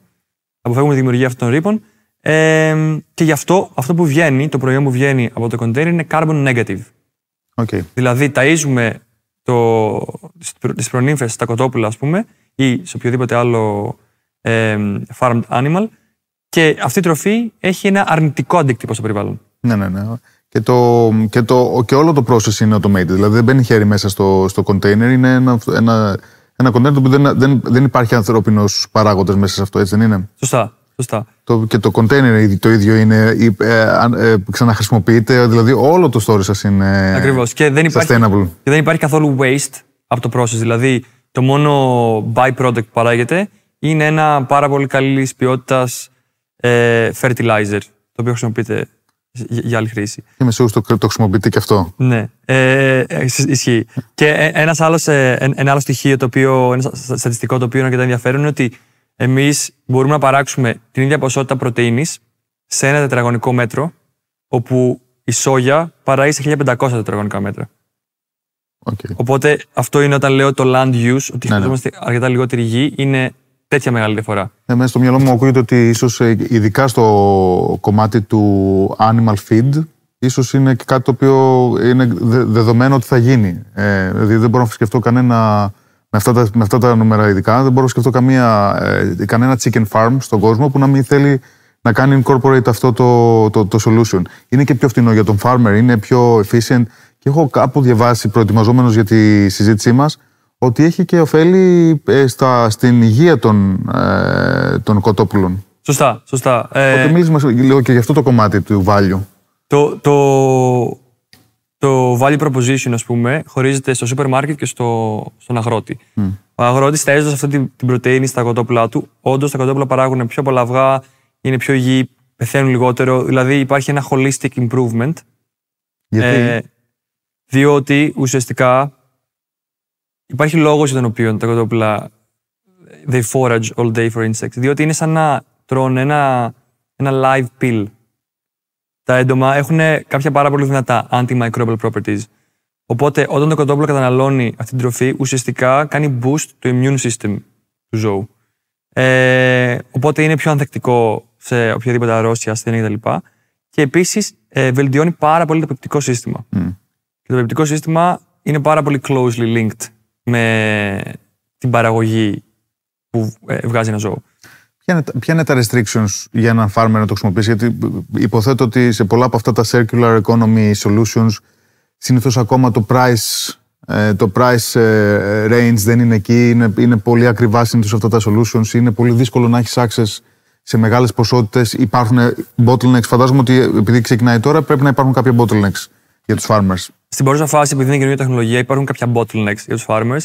Αποφεύγουμε τη δημιουργία αυτών των ρήπων. Ε, και γι' αυτό αυτό που βγαίνει, το προϊόν που βγαίνει από το κοντέινερ είναι carbon negative. Okay. Δηλαδή ταΐζουμε τις τις τα κοτόπουλα ας πούμε ή σε οποιοδήποτε άλλο ε, farmed animal. Και αυτή η τροφή έχει ένα αρνητικό αντίκτυπο στο περιβάλλον. Ναι, ναι, ναι. Και, το, και, το, και όλο το process είναι automated. Δηλαδή δεν μπαίνει χέρι μέσα στο, στο container. Είναι ένα, ένα, ένα container που δεν, δεν, δεν υπάρχει ανθρώπινος παράγοντας μέσα σε αυτό, έτσι δεν είναι. Σωστά. Σωστά. Το, και το container το ίδιο είναι, ε, ε, ε, ξαναχρησιμοποιείται, δηλαδή όλο το story σας είναι ακριβώς Και δεν, υπάρχει, και δεν υπάρχει καθόλου waste από το process, δηλαδή το μόνο byproduct που παράγεται είναι ένα πάρα πολύ καλή ποιότητας ε, fertilizer, το οποίο χρησιμοποιείται για άλλη χρήση. Είμαι σίγουρος ότι το, το χρησιμοποιείτε και αυτό. Ναι, ε, ε ισχύει. και ε, ένας άλλος, ένα άλλο στοιχείο, το οποίο, ένα στατιστικό το οποίο είναι αρκετά ενδιαφέρον, είναι ότι εμείς μπορούμε να παράξουμε την ίδια ποσότητα πρωτενη σε ένα τετραγωνικό μέτρο, όπου η σόγια παράγει σε 1500 τετραγωνικά μέτρα. Okay. Οπότε αυτό είναι όταν λέω το land use, ότι ναι, ναι. αρκετά λιγότερη γη, είναι τέτοια μεγάλη διαφορά. Ε, μέσα στο μυαλό μου ακούγεται ότι ίσως ε, ειδικά στο κομμάτι του animal feed, ίσως είναι και κάτι το οποίο είναι δεδομένο ότι θα γίνει. Ε, δηλαδή δεν μπορώ να σκεφτώ κανένα. Με αυτά, τα, με αυτά τα νούμερα ειδικά, δεν μπορώ να σκεφτώ καμία, ε, κανένα chicken farm στον κόσμο που να μην θέλει να κάνει incorporate αυτό το, το, το, solution. Είναι και πιο φθηνό για τον farmer, είναι πιο efficient. Και έχω κάπου διαβάσει, προετοιμαζόμενος για τη συζήτησή μας, ότι έχει και ωφέλη ε, στα, στην υγεία των, ε, των κοτόπουλων. Σωστά, σωστά. Ε, Οπότε μίλησε λίγο και για αυτό το κομμάτι του value. Το, το, το value proposition, ας πούμε, χωρίζεται στο σούπερ μάρκετ και στο, στον αγρότη. Mm. Ο αγρότης στέζοντας αυτή την, την πρωτενη στα κοτόπουλα του, όντως τα κοτόπουλα παράγουν πιο πολλά αυγά, είναι πιο υγιή, πεθαίνουν λιγότερο. Δηλαδή υπάρχει ένα holistic improvement. Γιατί, ε, διότι ουσιαστικά υπάρχει λόγος για τον οποίο τα κοτόπουλα they forage all day for insects. Διότι είναι σαν να τρώνε ένα, ένα live pill. Τα έντομα έχουν κάποια πάρα πολύ δυνατά antimicrobial properties. Οπότε, όταν το κοτόπουλο καταναλώνει αυτή την τροφή, ουσιαστικά κάνει boost το immune system του ζώου. Ε, οπότε είναι πιο ανθεκτικό σε οποιαδήποτε αρρώστια, ασθένεια κτλ. Και επίσης ε, βελτιώνει πάρα πολύ το πεπτικό σύστημα. Mm το πεπτικό σύστημα είναι πάρα πολύ closely linked με την παραγωγή που ε, βγάζει ένα ζώο. Ποια είναι, τα restrictions για έναν farmer να το χρησιμοποιήσει, γιατί υποθέτω ότι σε πολλά από αυτά τα circular economy solutions συνήθως ακόμα το price, ε, το price ε, range δεν είναι εκεί, είναι, είναι πολύ ακριβά συνήθως αυτά τα solutions, είναι πολύ δύσκολο να έχεις access σε μεγάλες ποσότητες, υπάρχουν bottlenecks, φαντάζομαι ότι επειδή ξεκινάει τώρα πρέπει να υπάρχουν κάποια bottlenecks για τους farmers. Στην παρούσα φάση, επειδή είναι καινούργια τεχνολογία, υπάρχουν κάποια bottlenecks για τους farmers.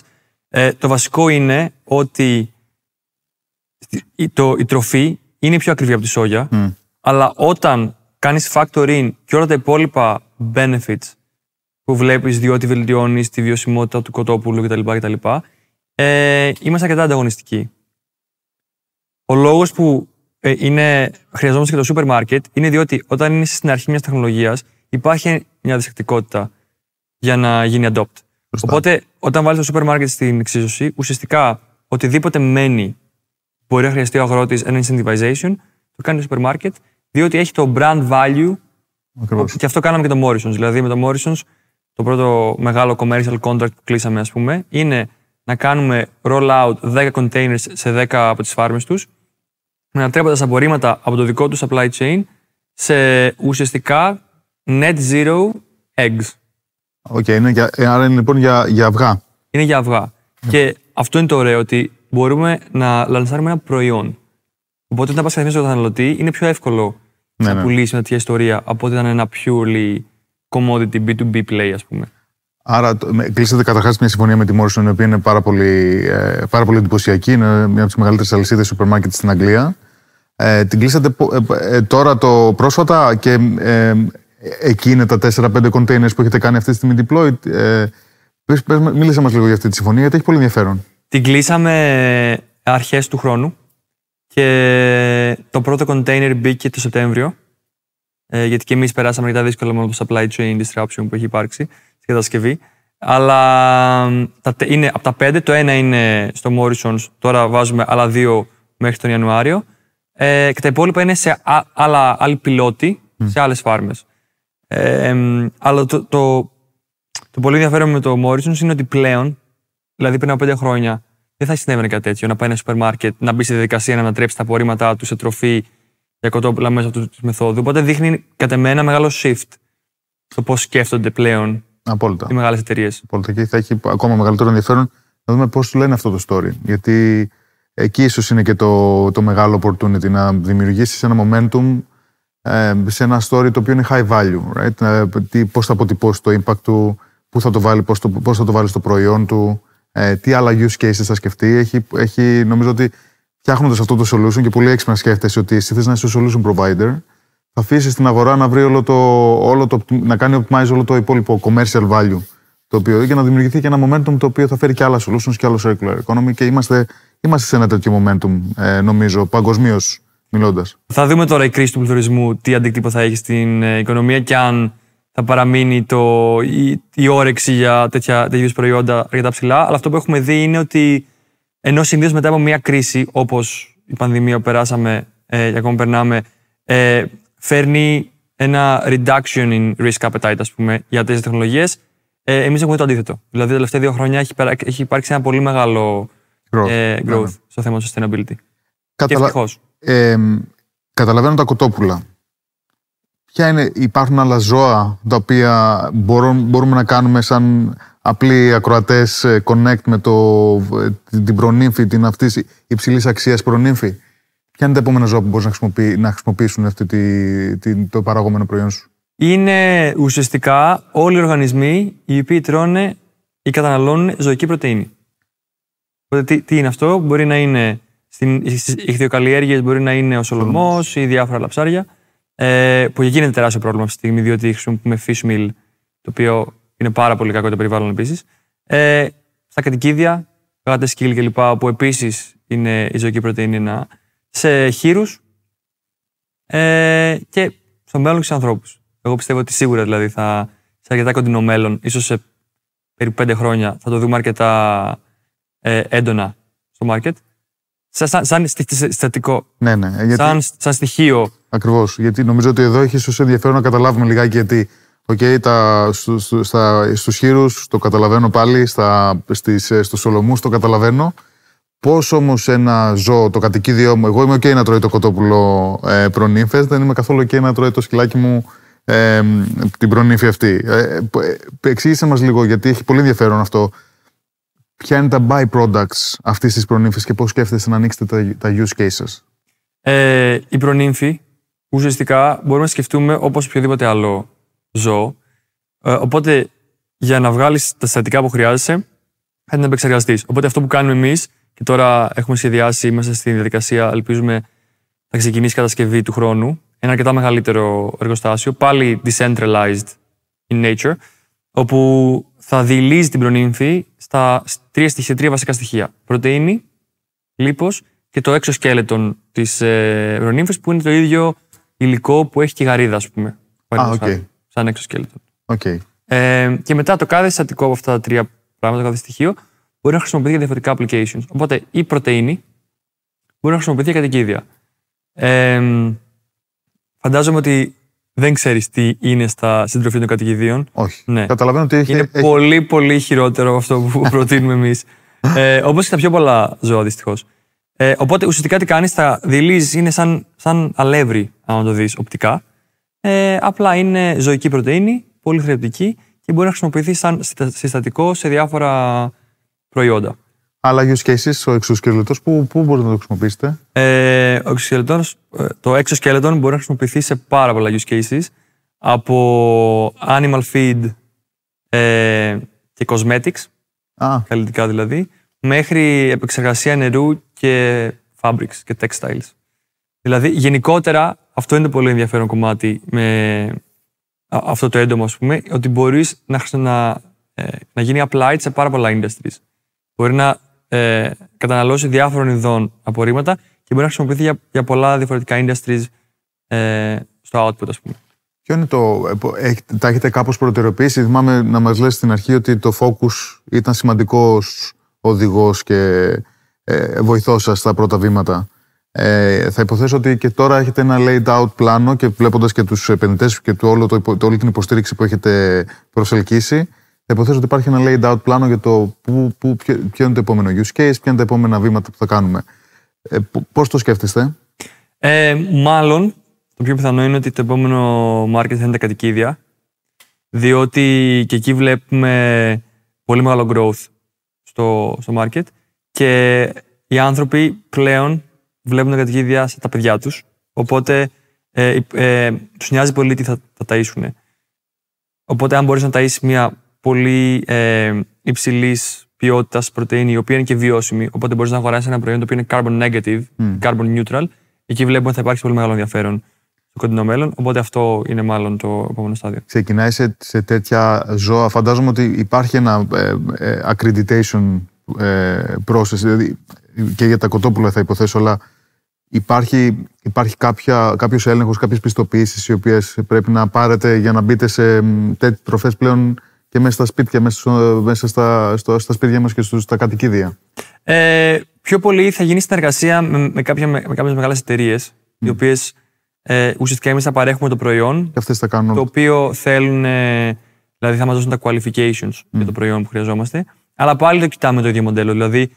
Ε, το βασικό είναι ότι η, το, η τροφή είναι πιο ακριβή από τη σόγια, αλλά όταν κάνεις factoring και όλα τα υπόλοιπα benefits που βλέπεις, διότι βελτιώνει τη βιωσιμότητα του κοτόπουλου κτλ. κτλ ε, είμαστε αρκετά ανταγωνιστικοί. Ο λόγος που ε, είναι, χρειαζόμαστε και το supermarket είναι διότι όταν είσαι στην αρχή μιας τεχνολογίας, υπάρχει μια διστακτικότητα για να γίνει adopt. Οπότε, όταν βάλεις το σούπερ μάρκετ στην εξίσωση, ουσιαστικά οτιδήποτε μένει μπορεί να χρειαστεί ο αγρότης ένα incentivization, το κάνει το σούπερ μάρκετ, διότι έχει το brand value. Και αυτό κάναμε και το Morrison's. Δηλαδή, με το Morrison's, το πρώτο μεγάλο commercial contract που κλείσαμε, ας πούμε, είναι να κάνουμε roll out 10 containers σε 10 από τις φάρμες τους, να απορρίμματα από το δικό τους supply chain σε ουσιαστικά net zero eggs. Οκ, okay, ε, άρα είναι λοιπόν για, για αυγά. Είναι για αυγά. Yeah. Ναι. Και αυτό είναι το ωραίο, ότι μπορούμε να λανσάρουμε ένα προϊόν. Οπότε όταν πας κατευθείαν στον καταναλωτή, είναι πιο εύκολο ναι, να ναι. πουλήσεις μια τέτοια ιστορία από ότι ήταν ένα purely commodity B2B play, ας πούμε. Άρα, κλείσατε καταρχάς μια συμφωνία με τη Morrison, η οποία είναι πάρα πολύ, ε, πάρα πολύ εντυπωσιακή. Είναι μια από τις μεγαλύτερες αλυσίδες σούπερ μάρκετ στην Αγγλία. Ε, την κλείσατε ε, τώρα το πρόσφατα και ε, ε, εκεί είναι τα 4-5 containers που έχετε κάνει αυτή τη στιγμή deployed. Ε, πες, μίλησε μας λίγο για αυτή τη συμφωνία, γιατί έχει πολύ ενδιαφέρον. Την κλείσαμε αρχές του χρόνου και το πρώτο container μπήκε το Σεπτέμβριο. Ε, γιατί και εμείς περάσαμε αρκετά δύσκολα με το supply chain disruption που έχει υπάρξει στη κατασκευή. Αλλά τα, είναι από τα πέντε. Το ένα είναι στο Morrison's, τώρα βάζουμε άλλα δύο μέχρι τον Ιανουάριο. Ε, και τα υπόλοιπα είναι σε α, άλλα, άλλοι πιλότοι, σε άλλες φάρμες. Ε, αλλά το, πολύ ενδιαφέρον με το Morrison είναι ότι πλέον, δηλαδή πριν από πέντε χρόνια, δεν θα συνέβαινε κάτι τέτοιο. Να πάει ένα σούπερ μάρκετ, να μπει στη διαδικασία να ανατρέψει τα απορρίμματά του σε τροφή για κοτόπουλα μέσα από της μεθόδου. Οπότε δείχνει κατά μένα ένα μεγάλο shift στο πώς σκέφτονται πλέον Απόλυτα. οι μεγάλες εταιρείες. Απόλυτα. Και θα έχει ακόμα μεγαλύτερο ενδιαφέρον να δούμε πώς του λένε αυτό το story. Γιατί εκεί ίσως είναι και το, το μεγάλο opportunity να δημιουργήσεις ένα momentum ε, σε ένα story το οποίο είναι high value, right? Ε, πώς θα αποτυπώσει το impact του, πού θα το βάλει, πώς, θα το βάλει στο προϊόν του, ε, τι άλλα use cases θα σκεφτεί. Έχει, έχει νομίζω ότι φτιάχνοντας αυτό το solution και πολύ έξυπνα σκέφτεσαι ότι εσύ θες να είσαι solution provider, θα αφήσεις την αγορά να βρει όλο το, όλο το, να κάνει optimize όλο το υπόλοιπο commercial value το οποίο, για να δημιουργηθεί και ένα momentum το οποίο θα φέρει και άλλα solutions και άλλο circular economy και είμαστε, είμαστε σε ένα τέτοιο momentum, νομίζω, παγκοσμίως μιλώντας. Θα δούμε τώρα η κρίση του πληθωρισμού τι αντίκτυπο θα έχει στην ε, οικονομία και αν θα παραμείνει το, η, όρεξη για τέτοια προϊόντα αρκετά ψηλά. Αλλά αυτό που έχουμε δει είναι ότι ενώ συνήθως μετά από μια κρίση, όπως η πανδημία που περάσαμε ε, και ακόμα περνάμε, ε, φέρνει ένα reduction in risk appetite, ας πούμε, για τέτοιες τεχνολογίες. Ε, Εμείς έχουμε το αντίθετο. Δηλαδή, τα τελευταία δύο χρόνια έχει, έχει υπάρξει ένα πολύ μεγάλο growth, ε, ναι, growth ναι. στο θέμα sustainability. Καταλα... Και ευτυχώς καταλαβαίνω τα κοτόπουλα. Ποια είναι, υπάρχουν άλλα ζώα τα οποία μπορούμε, μπορούμε να κάνουμε σαν απλοί ακροατές ε, connect με το, ε, την προνύμφη, την αυτής υψηλής αξίας προνύμφη. Ποια είναι τα επόμενα ζώα που μπορείς να, χρησιμοποιήσουν, να χρησιμοποιήσουν το παραγόμενο προϊόν σου. Είναι ουσιαστικά όλοι οι οργανισμοί οι οποίοι τρώνε ή καταναλώνουν ζωική πρωτενη. Οπότε τι, τι είναι αυτό, μπορεί να είναι Στι χθιοκαλλιέργειε μπορεί να είναι ο Σολομός ή διάφορα άλλα Ε, που εκεί είναι τεράστιο πρόβλημα αυτή τη στιγμή, διότι χρησιμοποιούμε fish meal, το οποίο είναι πάρα πολύ κακό το περιβάλλον επίσης. Ε, στα κατοικίδια, γάτες, σκύλ κλπ. που επίσης είναι η ζωική πρωτενη. Να... Σε χείρους ε, και στο μέλλον και στου ανθρώπους. Εγώ πιστεύω ότι σίγουρα δηλαδή θα, σε αρκετά κοντινό μέλλον, ίσως σε περίπου πέντε χρόνια, θα το δούμε αρκετά ε, έντονα στο μάρκετ. Σαν, σαν συστατικό. Ναι, ναι. Σαν, στοιχείο. Ακριβώς. Γιατί νομίζω ότι εδώ έχει ίσως ενδιαφέρον να καταλάβουμε λιγάκι γιατί. Okay, τα, στου, στους χείρους το καταλαβαίνω πάλι, στα, στις, ε, στους το καταλαβαίνω. Πώς όμως ένα ζώο, το κατοικίδιό μου, εγώ είμαι ok να τρώει το κοτόπουλο ε, προνύμφες, δεν είμαι καθόλου ok να τρώει το σκυλάκι μου ε, την προνύφη αυτή. Ε, ε, ε, εξήγησε μας λίγο, γιατί έχει πολύ ενδιαφέρον αυτό ποια είναι τα byproducts αυτής της προνύμφη και πώς σκέφτεστε να ανοίξετε τα, use cases. Ε, η προνύμφη ουσιαστικά μπορούμε να σκεφτούμε όπως οποιοδήποτε άλλο ζώο. Ε, οπότε για να βγάλεις τα συστατικά που χρειάζεσαι, θα την επεξεργαστείς. Οπότε αυτό που κάνουμε εμείς, και τώρα έχουμε σχεδιάσει μέσα στη διαδικασία, ελπίζουμε να ξεκινήσει η κατασκευή του χρόνου, ένα αρκετά μεγαλύτερο εργοστάσιο, πάλι decentralized in nature, όπου θα διηλύζει την προνύμφη στα τρία, σε τρία βασικά στοιχεία. Πρωτεΐνη, λίπος και το έξω σκέλετον της ε, που είναι το ίδιο υλικό που έχει και η γαρίδα, ας πούμε. Α, ah, Σαν έξω σκέλετον. Okay. Ε, και μετά το κάθε συστατικό από αυτά τα τρία πράγματα, το κάθε στοιχείο, μπορεί να χρησιμοποιηθεί για διαφορετικά applications. Οπότε η πρωτεΐνη μπορεί να χρησιμοποιηθεί για κατοικίδια. Ε, φαντάζομαι ότι δεν ξέρεις τι είναι στα συντροφή των κατοικιδίων. Όχι. Ναι. Καταλαβαίνω ότι έχει. Είναι πολύ, πολύ χειρότερο αυτό που (laughs) προτείνουμε εμείς. Ε, Όπως και τα πιο πολλά ζώα, δυστυχώς. Ε, οπότε ουσιαστικά τι κάνεις, τα δηλίζει, είναι σαν, σαν αλεύρι, αν το δεις οπτικά. Ε, απλά είναι ζωική πρωτενη, πολύ θρεπτική και μπορεί να χρησιμοποιηθεί σαν συστατικό σε διάφορα προϊόντα. Αλλά use cases, ο εξωσκελετό, πού, πού μπορείτε να το χρησιμοποιήσετε. Ε, ο ε, το exoskeleton μπορεί να χρησιμοποιηθεί σε πάρα πολλά use cases. Από animal feed ε, και cosmetics, Α. καλλιτικά δηλαδή, μέχρι επεξεργασία νερού και fabrics και textiles. Δηλαδή, γενικότερα, αυτό είναι το πολύ ενδιαφέρον κομμάτι με αυτό το έντομο, ας πούμε, ότι μπορείς να, να, ε, να γίνει applied σε πάρα πολλά industries. Μπορεί να ε, καταναλώσει διάφορων ειδών απορρίμματα και μπορεί να χρησιμοποιηθεί για, για πολλά διαφορετικά industries ε, στο output, ας πούμε. Ποιο είναι το. Τα έχετε κάπως προτεραιοποιήσει. Θυμάμαι να μας λες στην αρχή ότι το focus ήταν σημαντικός οδηγός και ε, βοηθός σας στα πρώτα βήματα. Ε, θα υποθέσω ότι και τώρα έχετε ένα laid out πλάνο και βλέποντας και τους επενδυτές και το όλο το, όλη την υποστήριξη που έχετε προσελκύσει, θα υποθέσω ότι υπάρχει ένα laid out πλάνο για το που, που, ποιο, είναι το επόμενο use case, ποια είναι τα επόμενα βήματα που θα κάνουμε. Ε, Πώς το σκέφτεστε, ε, Μάλλον το πιο πιθανό είναι ότι το επόμενο market θα είναι τα κατοικίδια. Διότι και εκεί βλέπουμε πολύ μεγάλο growth στο, στο market και οι άνθρωποι πλέον βλέπουν τα κατοικίδια στα τα παιδιά τους. Οπότε ε, ε, ε, τους νοιάζει πολύ τι θα, θα Οπότε αν μπορείς να ταΐσεις μια πολύ ε, υψηλής ποιότητας πρωτενη, η οποία είναι και βιώσιμη. Οπότε μπορείς να αγοράσεις ένα προϊόν το οποίο είναι carbon negative, carbon neutral. Εκεί βλέπουμε ότι θα υπάρξει πολύ μεγάλο ενδιαφέρον στο κοντινό μέλλον. Οπότε αυτό είναι μάλλον το επόμενο στάδιο. Ξεκινάει σε, σε τέτοια ζώα. Φαντάζομαι ότι υπάρχει ένα ε, ε, accreditation ε, process, δηλαδή και για τα κοτόπουλα θα υποθέσω, αλλά υπάρχει, υπάρχει κάποια, κάποιος έλεγχος, κάποιες πιστοποιήσεις οι οποίες πρέπει να πάρετε για να μπείτε σε τέτοιες τροφές πλέον και μέσα στα σπίτια, μέσα, μέσα στα, στο, στα σπίτια μας και στα κατοικίδια. Ε, πιο πολύ θα γίνει συνεργασία με, με, κάποια, με, κάποιες μεγάλες εταιρείες, οι οποίες ε, ουσιαστικά εμείς θα παρέχουμε το προϊόν, και αυτές θα κάνουν. το οποίο θέλουν, ε, δηλαδή θα μας δώσουν τα qualifications για το προϊόν που χρειαζόμαστε, αλλά πάλι το κοιτάμε το ίδιο μοντέλο, δηλαδή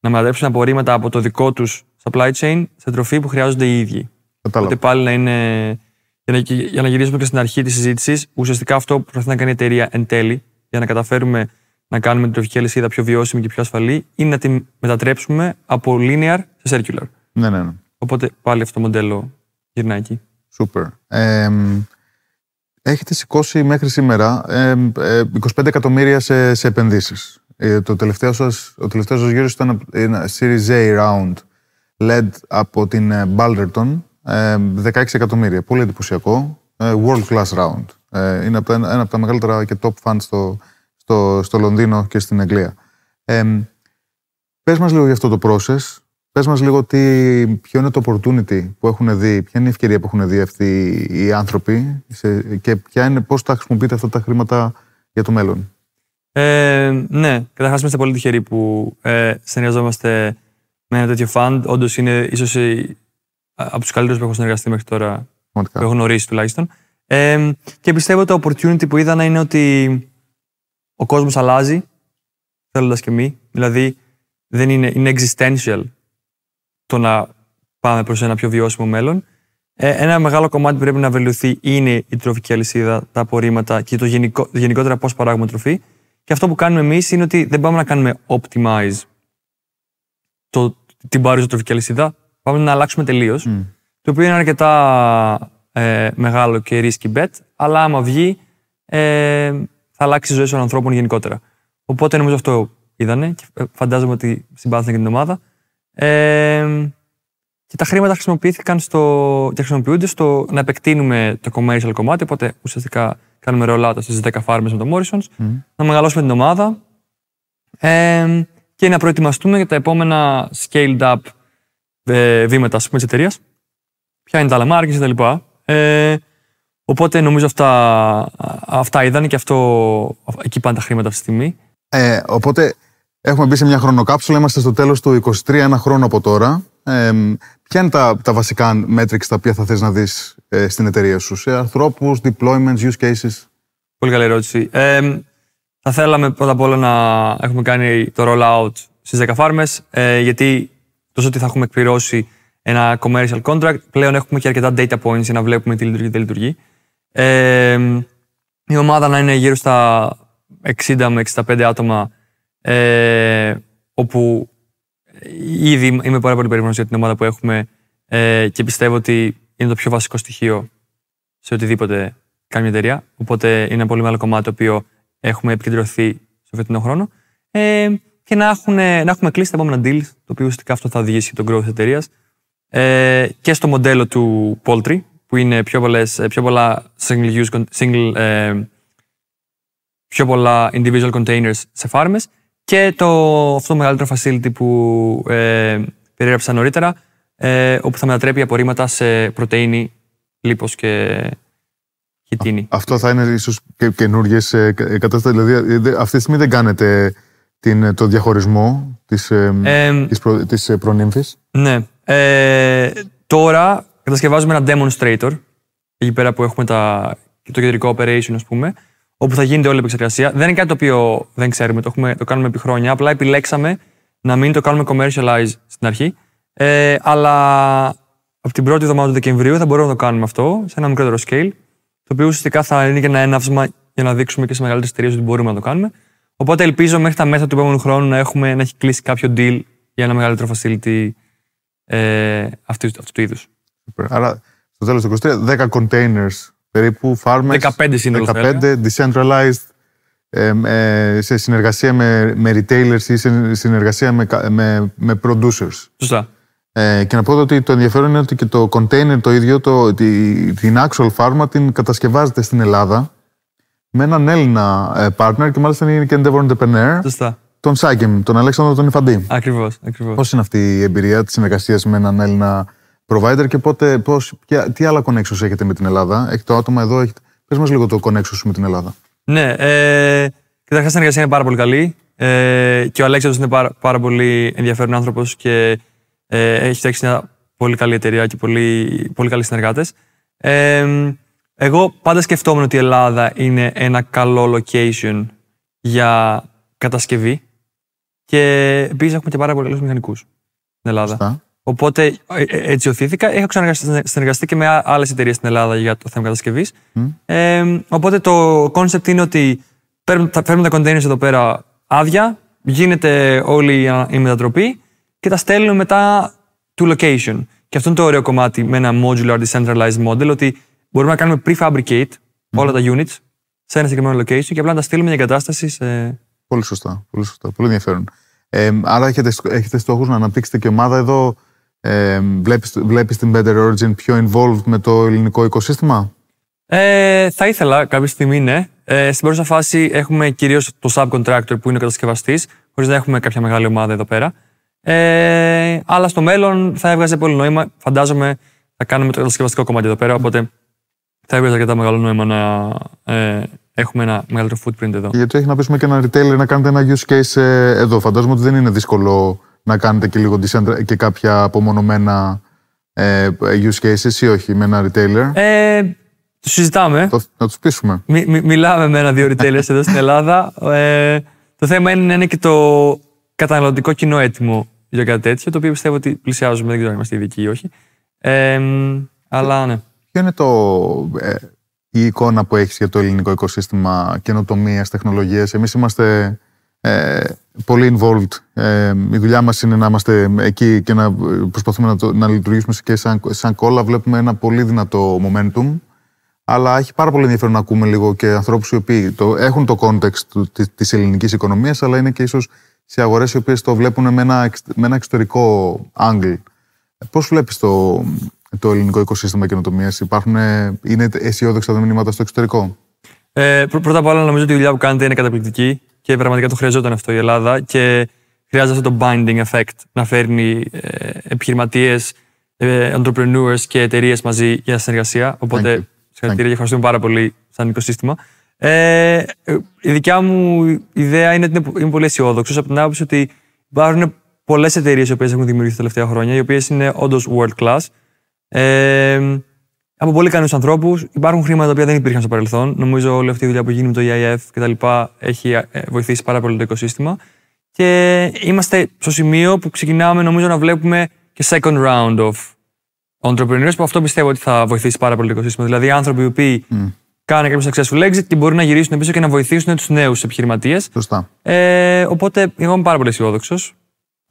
να μετατρέψουν απορρίμματα από το δικό τους supply chain σε τροφή που χρειάζονται οι ίδιοι. Κατάλαβα. Οπότε πάλι να είναι για να, για να γυρίσουμε και στην αρχή της συζήτησης, ουσιαστικά αυτό που προσπαθεί να κάνει η εταιρεία εν τέλει, για να καταφέρουμε να κάνουμε την τροφική αλυσίδα πιο βιώσιμη και πιο ασφαλή, είναι να τη μετατρέψουμε από linear σε circular. Ναι, ναι, ναι. Οπότε πάλι αυτό το μοντέλο γυρνάει εκεί. Σούπερ. έχετε σηκώσει μέχρι σήμερα 25 ε, εκατομμύρια σε, σε επενδύσεις. Ε, το τελευταίο σας, ο σας ήταν ε, ένα Series A round led από την Balderton 16 ε, εκατομμύρια. Πολύ εντυπωσιακό. Ε, world class round. Ε, είναι ένα από τα μεγαλύτερα και top fans στο, στο, στο Λονδίνο και στην Αγγλία. Ε, πες μας λίγο για αυτό το process. Πες μας λίγο τι, ποιο είναι το opportunity που έχουν δει, ποια είναι η ευκαιρία που έχουν δει αυτοί οι άνθρωποι και ποια είναι, πώς τα χρησιμοποιείτε αυτά τα χρήματα για το μέλλον. ναι, καταρχάς είμαστε πολύ τυχεροί που ε, συνεργαζόμαστε με ένα τέτοιο fund. Όντως είναι ίσως από τους καλύτερους που έχω συνεργαστεί μέχρι τώρα, Μοντικά. που έχω γνωρίσει τουλάχιστον. και πιστεύω ότι το opportunity που είδα είναι ότι ο κόσμος αλλάζει, θέλοντας και μη. Δηλαδή, δεν είναι, είναι existential το να πάμε προς ένα πιο βιώσιμο μέλλον. Ε, ένα μεγάλο κομμάτι που πρέπει να βελτιωθεί είναι η τροφική αλυσίδα, τα απορρίμματα και το γενικό, γενικότερα πώς παράγουμε τροφή. Και αυτό που κάνουμε εμείς είναι ότι δεν πάμε να κάνουμε optimize το, την παρούσα τροφική αλυσίδα πάμε να αλλάξουμε τελείως. Mm. Το οποίο είναι αρκετά ε, μεγάλο και risky bet, αλλά άμα βγει, ε, θα αλλάξει ζωέ των ανθρώπων γενικότερα. Οπότε νομίζω αυτό είδανε και ε, φαντάζομαι ότι συμπάθησαν και την ομάδα. Ε, και τα χρήματα χρησιμοποιήθηκαν στο, και χρησιμοποιούνται στο να επεκτείνουμε το commercial κομμάτι. Οπότε ουσιαστικά κάνουμε ρολάτα στι 10 φάρμε με το Morrisons, mm. να μεγαλώσουμε την ομάδα ε, και να προετοιμαστούμε για τα επόμενα scaled up ε, ας βήματα της εταιρείας, ποια είναι τα λαμάρια κτλ. Ε, οπότε νομίζω αυτά, αυτά είδαν και αυτό, εκεί πάνε τα χρήματα αυτή τη στιγμή. Ε, οπότε έχουμε μπει σε μια χρονοκάψουλα, είμαστε στο τέλος του 23, ένα χρόνο από τώρα. Ε, ποια είναι τα, τα βασικά metrics τα οποία θα θες να δεις ε, στην εταιρεία σου, σε ανθρώπους, deployments, use cases. Πολύ καλή ερώτηση. Ε, θα θέλαμε πρώτα απ' όλα να έχουμε κάνει το rollout στις 10 φάρμες, ε, γιατί τόσο ότι θα έχουμε εκπληρώσει ένα commercial contract. Πλέον έχουμε και αρκετά data points για να βλέπουμε τι λειτουργεί και τι λειτουργεί. η ομάδα να είναι γύρω στα 60 με 65 άτομα, ε, όπου ήδη είμαι πάρα πολύ περήφανος για την ομάδα που έχουμε ε, και πιστεύω ότι είναι το πιο βασικό στοιχείο σε οτιδήποτε κάνει μια εταιρεία. Οπότε είναι ένα πολύ μεγάλο κομμάτι το οποίο έχουμε επικεντρωθεί στο φετινό χρόνο και να, έχουν, να έχουμε κλείσει τα επόμενα deals, το οποίο ουσιαστικά αυτό θα οδηγήσει τον growth εταιρείας ε, και στο μοντέλο του poultry, που είναι πιο, πολλές, ε, πιο πολλά single use, single, ε, πιο πολλά individual containers σε φάρμες και το, αυτό το μεγαλύτερο facility που ε, περιέγραψα νωρίτερα, ε, όπου θα μετατρέπει απορρίμματα σε πρωτεΐνη, λίπος και χιτίνη. Αυτό θα είναι ίσως και καινούργιες ε, κατάστασεις, δηλαδή ε, αυτή τη στιγμή δεν κάνετε την, ε, το διαχωρισμό της, ε, της, προ, ε, προνύμφης. Ναι. Ε, τώρα κατασκευάζουμε ένα demonstrator, εκεί πέρα που έχουμε τα, το κεντρικό operation, ας πούμε, όπου θα γίνεται όλη η επεξεργασία. Δεν είναι κάτι το οποίο δεν ξέρουμε, το, έχουμε, το κάνουμε επί χρόνια, απλά επιλέξαμε να μην το κάνουμε commercialize στην αρχή, ε, αλλά από την πρώτη εβδομάδα του Δεκεμβρίου θα μπορούμε να το κάνουμε αυτό σε ένα μικρότερο scale, το οποίο ουσιαστικά θα είναι και ένα έναυσμα για να δείξουμε και σε μεγαλύτερες εταιρείες ότι μπορούμε να το κάνουμε. Οπότε ελπίζω μέχρι τα μέσα του επόμενου χρόνου να, έχουμε, να έχει κλείσει κάποιο deal για ένα μεγαλύτερο facility ε, αυτού, του είδους. Άρα στο τέλος του 23, 10 containers περίπου, farmers. 15 συνολικά. 15 decentralized ε, σε συνεργασία με, retailers ή σε συνεργασία με, με, producers. Σωστά. Ε, και να πω ότι το ενδιαφέρον είναι ότι και το container το ίδιο, το, την actual pharma την κατασκευάζεται στην Ελλάδα με έναν Έλληνα ε, partner και μάλιστα είναι και endeavor entrepreneur. Σωστά. Τον Σάκεμ, τον Αλέξανδρο τον Ιφαντή. Ακριβώς. Ακριβώς. Πώς είναι αυτή η εμπειρία της συνεργασίας με έναν Έλληνα provider και πότε, ποια, τι άλλα connections έχετε με την Ελλάδα. Έχει το άτομα εδώ, έχετε. Πες μας λίγο το connection σου με την Ελλάδα. Ναι. Ε, Καταρχάς, η συνεργασία είναι πάρα πολύ καλή. Ε, και ο Αλέξανδρος είναι πάρα, πολύ ενδιαφέρον άνθρωπος και ε, έχει φτιάξει μια πολύ καλή εταιρεία και πολύ, πολύ καλοί συνεργάτες. Ε, εγώ πάντα σκεφτόμουν ότι η Ελλάδα είναι ένα καλό location για κατασκευή και επίσης έχουμε και πάρα πολλούς μηχανικούς στην Ελλάδα. Οπότε ε, ε, έτσι οθήθηκα. Έχω συνεργαστεί και με άλλες εταιρείες στην Ελλάδα για το θέμα κατασκευής. Ε, οπότε το concept είναι ότι φέρνουμε τα containers εδώ πέρα άδεια, γίνεται όλη η μετατροπή και τα στέλνουμε μετά to location. Και αυτό είναι το ωραίο κομμάτι με ένα modular decentralized model, ότι μπορούμε να κάνουμε prefabricate όλα τα units σε ένα συγκεκριμένο location και απλά να τα στείλουμε για εγκατάσταση σε. Πολύ σωστά. Πολύ, σωστά, πολύ ενδιαφέρον. Ε, άρα έχετε, έχετε στόχους να αναπτύξετε και ομάδα εδώ. Ε, βλέπεις, την Better Origin πιο involved με το ελληνικό οικοσύστημα. Ε, θα ήθελα κάποια στιγμή, ναι. Ε, στην πρώτη φάση έχουμε κυρίως το subcontractor που είναι ο κατασκευαστής, χωρίς να έχουμε κάποια μεγάλη ομάδα εδώ πέρα. Ε, αλλά στο μέλλον θα έβγαζε πολύ νόημα. Φαντάζομαι θα κάνουμε το κατασκευαστικό κομμάτι εδώ πέρα, οπότε θα έβγαζε αρκετά μεγάλο νόημα να ε, έχουμε ένα μεγαλύτερο footprint εδώ. Γιατί έχει να πείσουμε και ένα retailer να κάνετε ένα use case ε, εδώ. Φαντάζομαι ότι δεν είναι δύσκολο να κάνετε και λίγο και κάποια απομονωμένα ε, use cases ή όχι με ένα retailer. Ε, συζητάμε. να τους πείσουμε. Μι, μι, μιλάμε με ένα-δύο retailers εδώ στην Ελλάδα. Ε, το θέμα είναι να είναι και το καταναλωτικό κοινό έτοιμο για κάτι τέτοιο, το οποίο πιστεύω ότι πλησιάζουμε, δεν ξέρω αν είμαστε ειδικοί ή όχι. Ε, αλλά ναι. Ποιο είναι το, ε, η εικόνα που έχεις για το ελληνικό οικοσύστημα καινοτομίας, τεχνολογίες. Εμείς είμαστε ε, πολύ involved. Ε, η δουλειά μας είναι να είμαστε εκεί και να προσπαθούμε να, να λειτουργήσουμε και σαν, σαν κόλλα. Βλέπουμε ένα πολύ δυνατό momentum. Αλλά έχει πάρα πολύ ενδιαφέρον να ακούμε λίγο και ανθρώπους οι οποίοι έχουν το context της ελληνικής οικονομίας, αλλά είναι και ίσως σε αγορές οι οποίες το βλέπουν με ένα, με ένα εξωτερικό angle. Πώς βλέπεις το, το ελληνικό οικοσύστημα καινοτομίας. Ε, είναι αισιόδοξα τα μηνύματα στο εξωτερικό. Ε, πρώτα απ' όλα, νομίζω ότι η δουλειά που κάνετε είναι καταπληκτική και πραγματικά το χρειαζόταν αυτό η Ελλάδα. Και χρειάζεται αυτό το binding effect να φέρνει ε, επιχειρηματίες, ε, entrepreneurs και εταιρείες μαζί για συνεργασία. Οπότε, συγχαρητήρια και ευχαριστούμε πάρα πολύ σαν οικοσύστημα. Ε, η δικιά μου ιδέα είναι ότι είμαι πολύ αισιόδοξος από την άποψη ότι υπάρχουν πολλές εταιρείες οι οποίες έχουν δημιουργηθεί τα τελευταία χρόνια, οι οποίες είναι όντως world class ε, από πολύ ικανούς ανθρώπους. Υπάρχουν χρήματα τα οποία δεν υπήρχαν στο παρελθόν. Νομίζω όλη αυτή η δουλειά που γίνει με το EIF και τα λοιπά έχει ε, βοηθήσει πάρα πολύ το οικοσύστημα. Και είμαστε στο σημείο που ξεκινάμε νομίζω να βλέπουμε και second round of entrepreneurs που αυτό πιστεύω ότι θα βοηθήσει πάρα πολύ το οικοσύστημα. Δηλαδή άνθρωποι οι οποίοι κάνουν κάποιο successful exit και μπορούν να γυρίσουν πίσω και να βοηθήσουν τους νέους επιχειρηματίες. Σωστά. Ε, οπότε εγώ είμαι πάρα πολύ αισιόδοξος.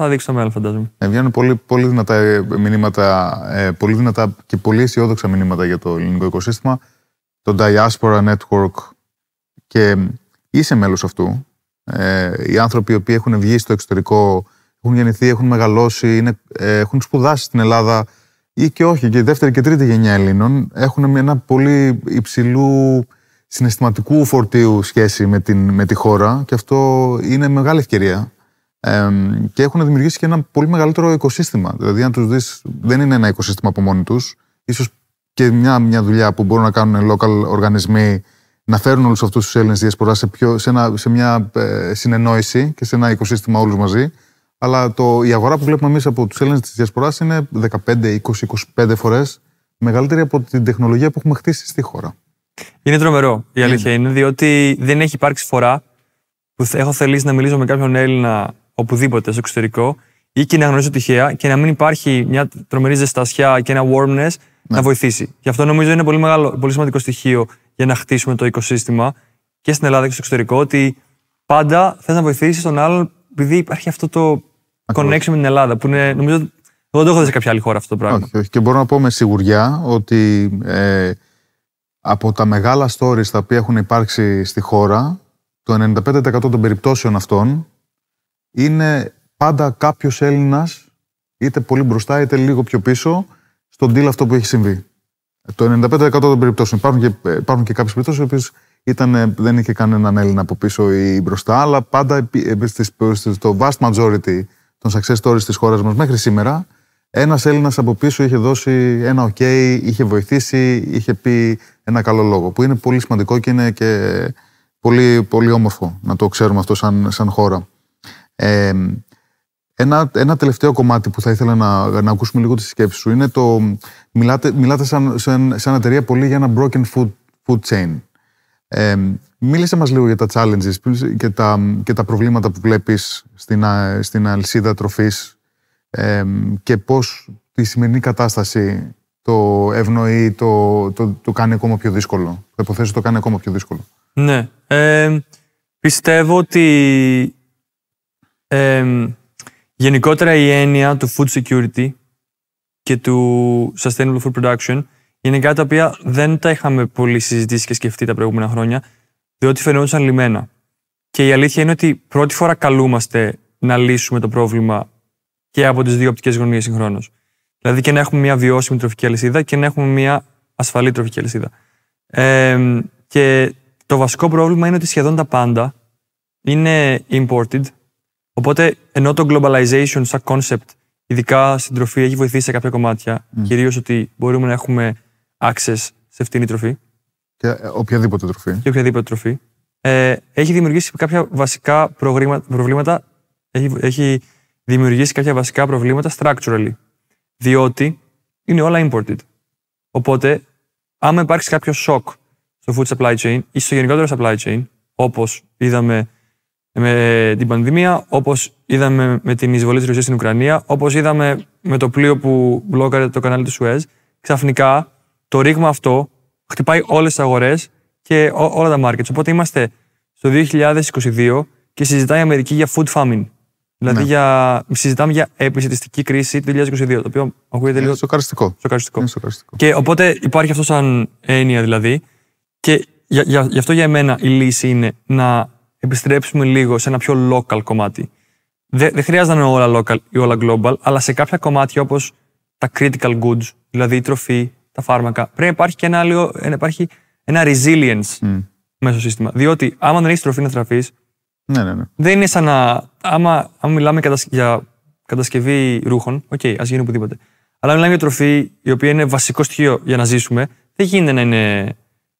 Θα δείξει το μέλλον, φαντάζομαι. Ε, βγαίνουν πολύ, πολύ δυνατά ε, μηνύματα, ε, πολύ δυνατά και πολύ αισιόδοξα μηνύματα για το ελληνικό οικοσύστημα. Το Diaspora Network και είσαι μέλος αυτού. Ε, οι άνθρωποι οι οποίοι έχουν βγει στο εξωτερικό, έχουν γεννηθεί, έχουν μεγαλώσει, είναι, έχουν σπουδάσει στην Ελλάδα ή και όχι, και η δεύτερη και τρίτη γενιά Ελλήνων έχουν ένα πολύ υψηλού συναισθηματικού φορτίου σχέση με, την, με τη χώρα και αυτό είναι μεγάλη ευκαιρία ε, και έχουν δημιουργήσει και ένα πολύ μεγαλύτερο οικοσύστημα. Δηλαδή, αν τους δεις, δεν είναι ένα οικοσύστημα από μόνοι τους. σω και μια, μια δουλειά που μπορούν να κάνουν local οργανισμοί να φέρουν όλους αυτούς τους Έλληνες διασπορά σε, πιο, σε, ένα, σε μια ε, συνεννόηση και σε ένα οικοσύστημα όλους μαζί. Αλλά το, η αγορά που βλέπουμε εμείς από τους Έλληνες της διασποράς είναι 15, 20, 25 φορές μεγαλύτερη από την τεχνολογία που έχουμε χτίσει στη χώρα. Είναι τρομερό η αλήθεια είναι, είναι διότι δεν έχει υπάρξει φορά που έχω θελήσει να μιλήσω με κάποιον Έλληνα οπουδήποτε, στο εξωτερικό, ή και να γνωρίζω τυχαία και να μην υπάρχει μια τρομερή ζεστασιά και ένα warmness να ναι. βοηθήσει. Γι' αυτό νομίζω είναι πολύ, μεγάλο, πολύ σημαντικό στοιχείο για να χτίσουμε το οικοσύστημα και στην Ελλάδα και στο εξωτερικό, ότι πάντα θες να βοηθήσεις τον άλλον επειδή υπάρχει αυτό το connection με την Ελλάδα, που είναι, νομίζω δεν το έχω δει σε κάποια άλλη χώρα αυτό το πράγμα. Όχι, όχι. Και μπορώ να πω με σιγουριά ότι ε, από τα μεγάλα stories τα οποία έχουν υπάρξει στη χώρα, το 95% των περιπτώσεων αυτών είναι πάντα κάποιος Έλληνας, είτε πολύ μπροστά είτε λίγο πιο πίσω, στον deal αυτό που έχει συμβεί. Το 95% των περιπτώσεων. Υπάρχουν και, ε, υπάρχουν και κάποιες περιπτώσεις οι ήταν, ε, δεν είχε κανέναν Έλληνα από πίσω ή μπροστά, αλλά πάντα ε, στο vast majority των success stories της χώρας μας μέχρι σήμερα, ένας Έλληνας από πίσω είχε δώσει ένα ok, είχε βοηθήσει, είχε πει ένα καλό λόγο, που είναι πολύ σημαντικό και είναι και πολύ, πολύ όμορφο να το ξέρουμε αυτό σαν χώρα ένα, ένα τελευταίο κομμάτι που θα ήθελα να, να ακούσουμε λίγο τη σκέψη σου είναι το. Μιλάτε, μιλάτε σαν, σαν, σαν εταιρεία πολύ για ένα broken food, food chain. μίλησε μας λίγο για τα challenges και τα, και τα προβλήματα που βλέπεις στην, στην αλυσίδα τροφής και πώς τη σημερινή κατάσταση το ευνοεί, το, το, το κάνει ακόμα πιο δύσκολο. το υποθέσω το κάνει ακόμα πιο δύσκολο. Ναι. Ε, πιστεύω ότι γενικότερα η έννοια του food security και του sustainable food production είναι κάτι τα οποία δεν τα είχαμε πολύ συζητήσει και σκεφτεί τα προηγούμενα χρόνια, διότι φαινόντουσαν λιμένα. Και η αλήθεια είναι ότι πρώτη φορά καλούμαστε να λύσουμε το πρόβλημα και από τις δύο οπτικές γωνίες συγχρόνως. Δηλαδή και να έχουμε μια βιώσιμη τροφική αλυσίδα και να έχουμε μια ασφαλή τροφική αλυσίδα. και το βασικό πρόβλημα είναι ότι σχεδόν τα πάντα είναι imported, Οπότε, ενώ το globalization σαν concept, ειδικά στην τροφή, έχει βοηθήσει σε κάποια κομμάτια, mm. κυρίως ότι μπορούμε να έχουμε access σε φτηνή τροφή. Και ε, οποιαδήποτε τροφή. οποιαδήποτε τροφή. Ε, έχει δημιουργήσει κάποια βασικά προβλήματα. Έχει, έχει δημιουργήσει κάποια βασικά προβλήματα structurally. Διότι είναι όλα imported. Οπότε, άμα υπάρξει κάποιο shock στο food supply chain ή στο γενικότερο supply chain, όπως είδαμε με την πανδημία, όπως είδαμε με την εισβολή της Ρωσίας στην Ουκρανία, όπως είδαμε με το πλοίο που μπλόκαρε το κανάλι του Σουέζ, ξαφνικά το ρήγμα αυτό χτυπάει όλες τις αγορές και όλα τα markets. Οπότε είμαστε στο 2022 και συζητάει η Αμερική για food famine. Δηλαδή ναι. για, συζητάμε για επιστημιστική κρίση του 2022, το οποίο ακούγεται λίγο. Σοκαριστικό. Σοκαριστικό. σοκαριστικό. Και οπότε υπάρχει αυτό σαν έννοια δηλαδή. Και γι' αυτό για εμένα η λύση είναι να επιστρέψουμε λίγο σε ένα πιο local κομμάτι. Δεν χρειάζεται να είναι όλα local ή όλα global, αλλά σε κάποια κομμάτια όπως τα critical goods, δηλαδή η τροφή, τα φάρμακα, πρέπει να υπάρχει και ένα, λίγο, να υπάρχει ένα resilience μέσα στο σύστημα. Διότι άμα δεν έχεις τροφή να τραφείς, ναι, ναι, ναι. δεν είναι σαν να. Άμα, άμα μιλάμε για κατασκευή ρούχων, οκ, okay, ας γίνει οπουδήποτε. Αλλά μιλάμε για τροφή η οποία είναι βασικό στοιχείο για να ζήσουμε, δεν γίνεται να, είναι,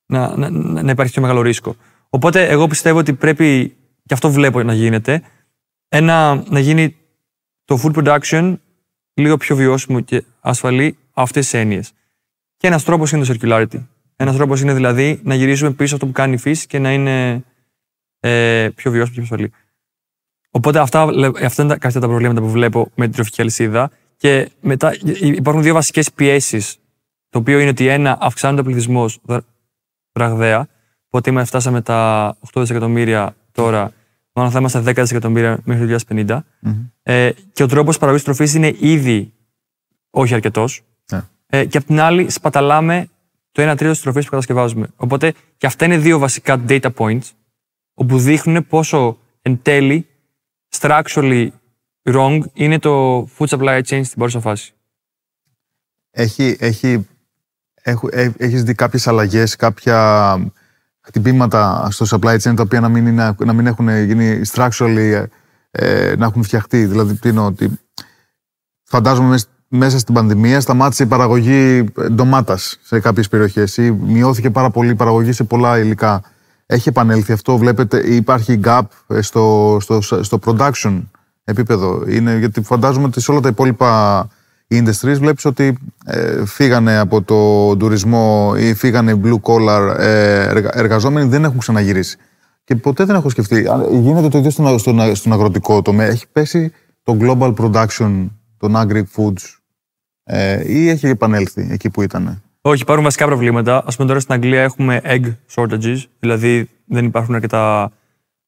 να, να, να υπάρχει πιο μεγάλο ρίσκο. Οπότε εγώ πιστεύω ότι πρέπει, και αυτό βλέπω να γίνεται, ένα, να γίνει το food production λίγο πιο βιώσιμο και ασφαλή αυτές τις έννοιες. Και ένας τρόπος είναι το circularity. Ένας τρόπος είναι δηλαδή να γυρίσουμε πίσω αυτό που κάνει η φύση και να είναι ε, πιο βιώσιμο και πιο ασφαλή. Οπότε αυτά, αυτά είναι τα, τα προβλήματα που βλέπω με την τροφική αλυσίδα. Και μετά ε, ε, υπάρχουν δύο βασικές πιέσεις. Το οποίο είναι ότι ένα, αυξάνεται ο πληθυσμός δραγδαία, Οπότε είμαστε φτάσαμε τα 8 δισεκατομμύρια τώρα, μάλλον θα είμαστε 10 δισεκατομμύρια μέχρι το 2050. Ε, και ο τρόπος παραγωγής τροφής είναι ήδη όχι αρκετός. Ναι. Ε, και απ' την άλλη, σπαταλάμε το 1 τρίτο της τροφής που κατασκευάζουμε. Οπότε και αυτά είναι δύο βασικά data points, όπου δείχνουν πόσο εν τέλει structurally wrong είναι το food supply chain στην παρούσα φάση. Έχει, έχει, έχεις δει κάποιες αλλαγές, κάποια χτυπήματα στο supply chain τα οποία να μην, είναι, να μην έχουν γίνει structurally, ε, να έχουν φτιαχτεί. Δηλαδή, τι ότι φαντάζομαι μέσα στην πανδημία σταμάτησε η παραγωγή ε, ντομάτας σε κάποιες περιοχές ή μειώθηκε πάρα πολύ η παραγωγή σε πολλά υλικά. Έχει επανέλθει αυτό, βλέπετε, υπάρχει gap ε, στο, στο, production επίπεδο. Είναι, γιατί φαντάζομαι ότι σε όλα τα υπόλοιπα οι industries βλέπεις ότι ε, φύγανε από το τουρισμό ή φύγανε blue collar ε, εργαζόμενοι, δεν έχουν ξαναγυρίσει. Και ποτέ δεν έχω σκεφτεί. Γίνεται το ίδιο στον, στον, στον αγροτικό τομέα. Έχει πέσει το global production των agri foods ε, ή έχει επανέλθει εκεί που ήταν. Όχι, υπάρχουν βασικά προβλήματα. Ας πούμε τώρα στην Αγγλία έχουμε egg shortages, δηλαδή δεν υπάρχουν αρκετά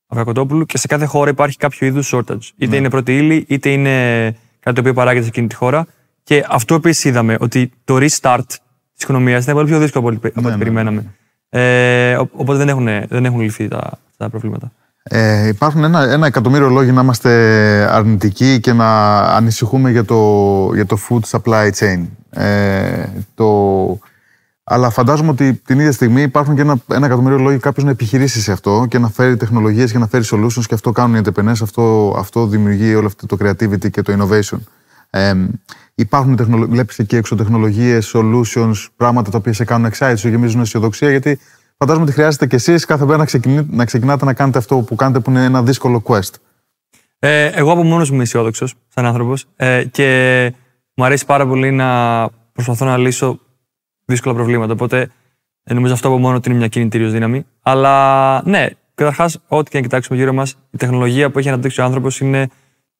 αυγακοτόπουλου και σε κάθε χώρα υπάρχει κάποιο είδους shortage. Είτε ναι. είναι πρώτη ύλη, είτε είναι κάτι το οποίο παράγεται σε εκείνη τη χώρα. Και αυτό επίσης είδαμε, ότι το restart της οικονομίας ήταν πολύ πιο δύσκολο από ό,τι ναι, ναι περιμέναμε. Ναι. Ε, οπότε δεν έχουν, δεν έχουν λυθεί τα, τα προβλήματα. Ε, υπάρχουν ένα, ένα εκατομμύριο λόγοι να είμαστε αρνητικοί και να ανησυχούμε για το, για το food supply chain. Ε, το, αλλά φαντάζομαι ότι την ίδια στιγμή υπάρχουν και ένα, ένα εκατομμύριο λόγοι κάποιος να επιχειρήσει σε αυτό και να φέρει τεχνολογίες και να φέρει solutions και αυτό κάνουν οι entrepreneurs, αυτό, αυτό δημιουργεί όλο αυτό το creativity και το innovation. Ε, Υπάρχουν τεχνολο... βλέπεις εκεί έξω τεχνολογίες, solutions, πράγματα τα οποία σε κάνουν excited, σου γεμίζουν αισιοδοξία, γιατί φαντάζομαι ότι χρειάζεται κι εσείς κάθε μέρα να, να ξεκινάτε να κάνετε αυτό που κάνετε που είναι ένα δύσκολο quest. Ε, εγώ από μόνος μου είμαι αισιόδοξος σαν άνθρωπος ε, και μου αρέσει πάρα πολύ να προσπαθώ να λύσω δύσκολα προβλήματα. Οπότε ε, νομίζω αυτό από μόνο ότι είναι μια κινητήριος δύναμη. Αλλά ναι, καταρχάς, ό,τι και να κοιτάξουμε γύρω μας, η τεχνολογία που έχει αναπτύξει ο άνθρωπος είναι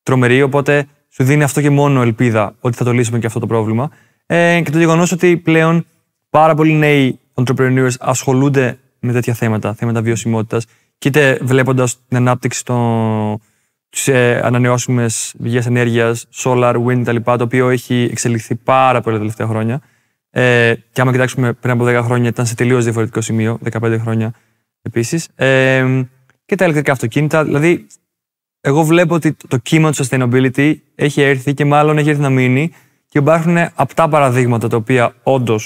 τρομερή. Οπότε σου δίνει αυτό και μόνο ελπίδα ότι θα το λύσουμε και αυτό το πρόβλημα. Ε, και το γεγονός ότι πλέον πάρα πολλοί νέοι entrepreneurs ασχολούνται με τέτοια θέματα, θέματα βιωσιμότητας, και είτε βλέποντας την ανάπτυξη των σε ανανεώσιμες πηγές ενέργειας, solar, wind κτλ., το οποίο έχει εξελιχθεί πάρα πολύ τα τελευταία χρόνια. Ε, και άμα κοιτάξουμε πριν από 10 χρόνια, ήταν σε τελείως διαφορετικό σημείο, 15 χρόνια επίσης. Ε, και τα ηλεκτρικά αυτοκίνητα. Δηλαδή, εγώ βλέπω ότι το κύμα του sustainability έχει έρθει και μάλλον έχει έρθει να μείνει και υπάρχουν απτά παραδείγματα τα οποία όντως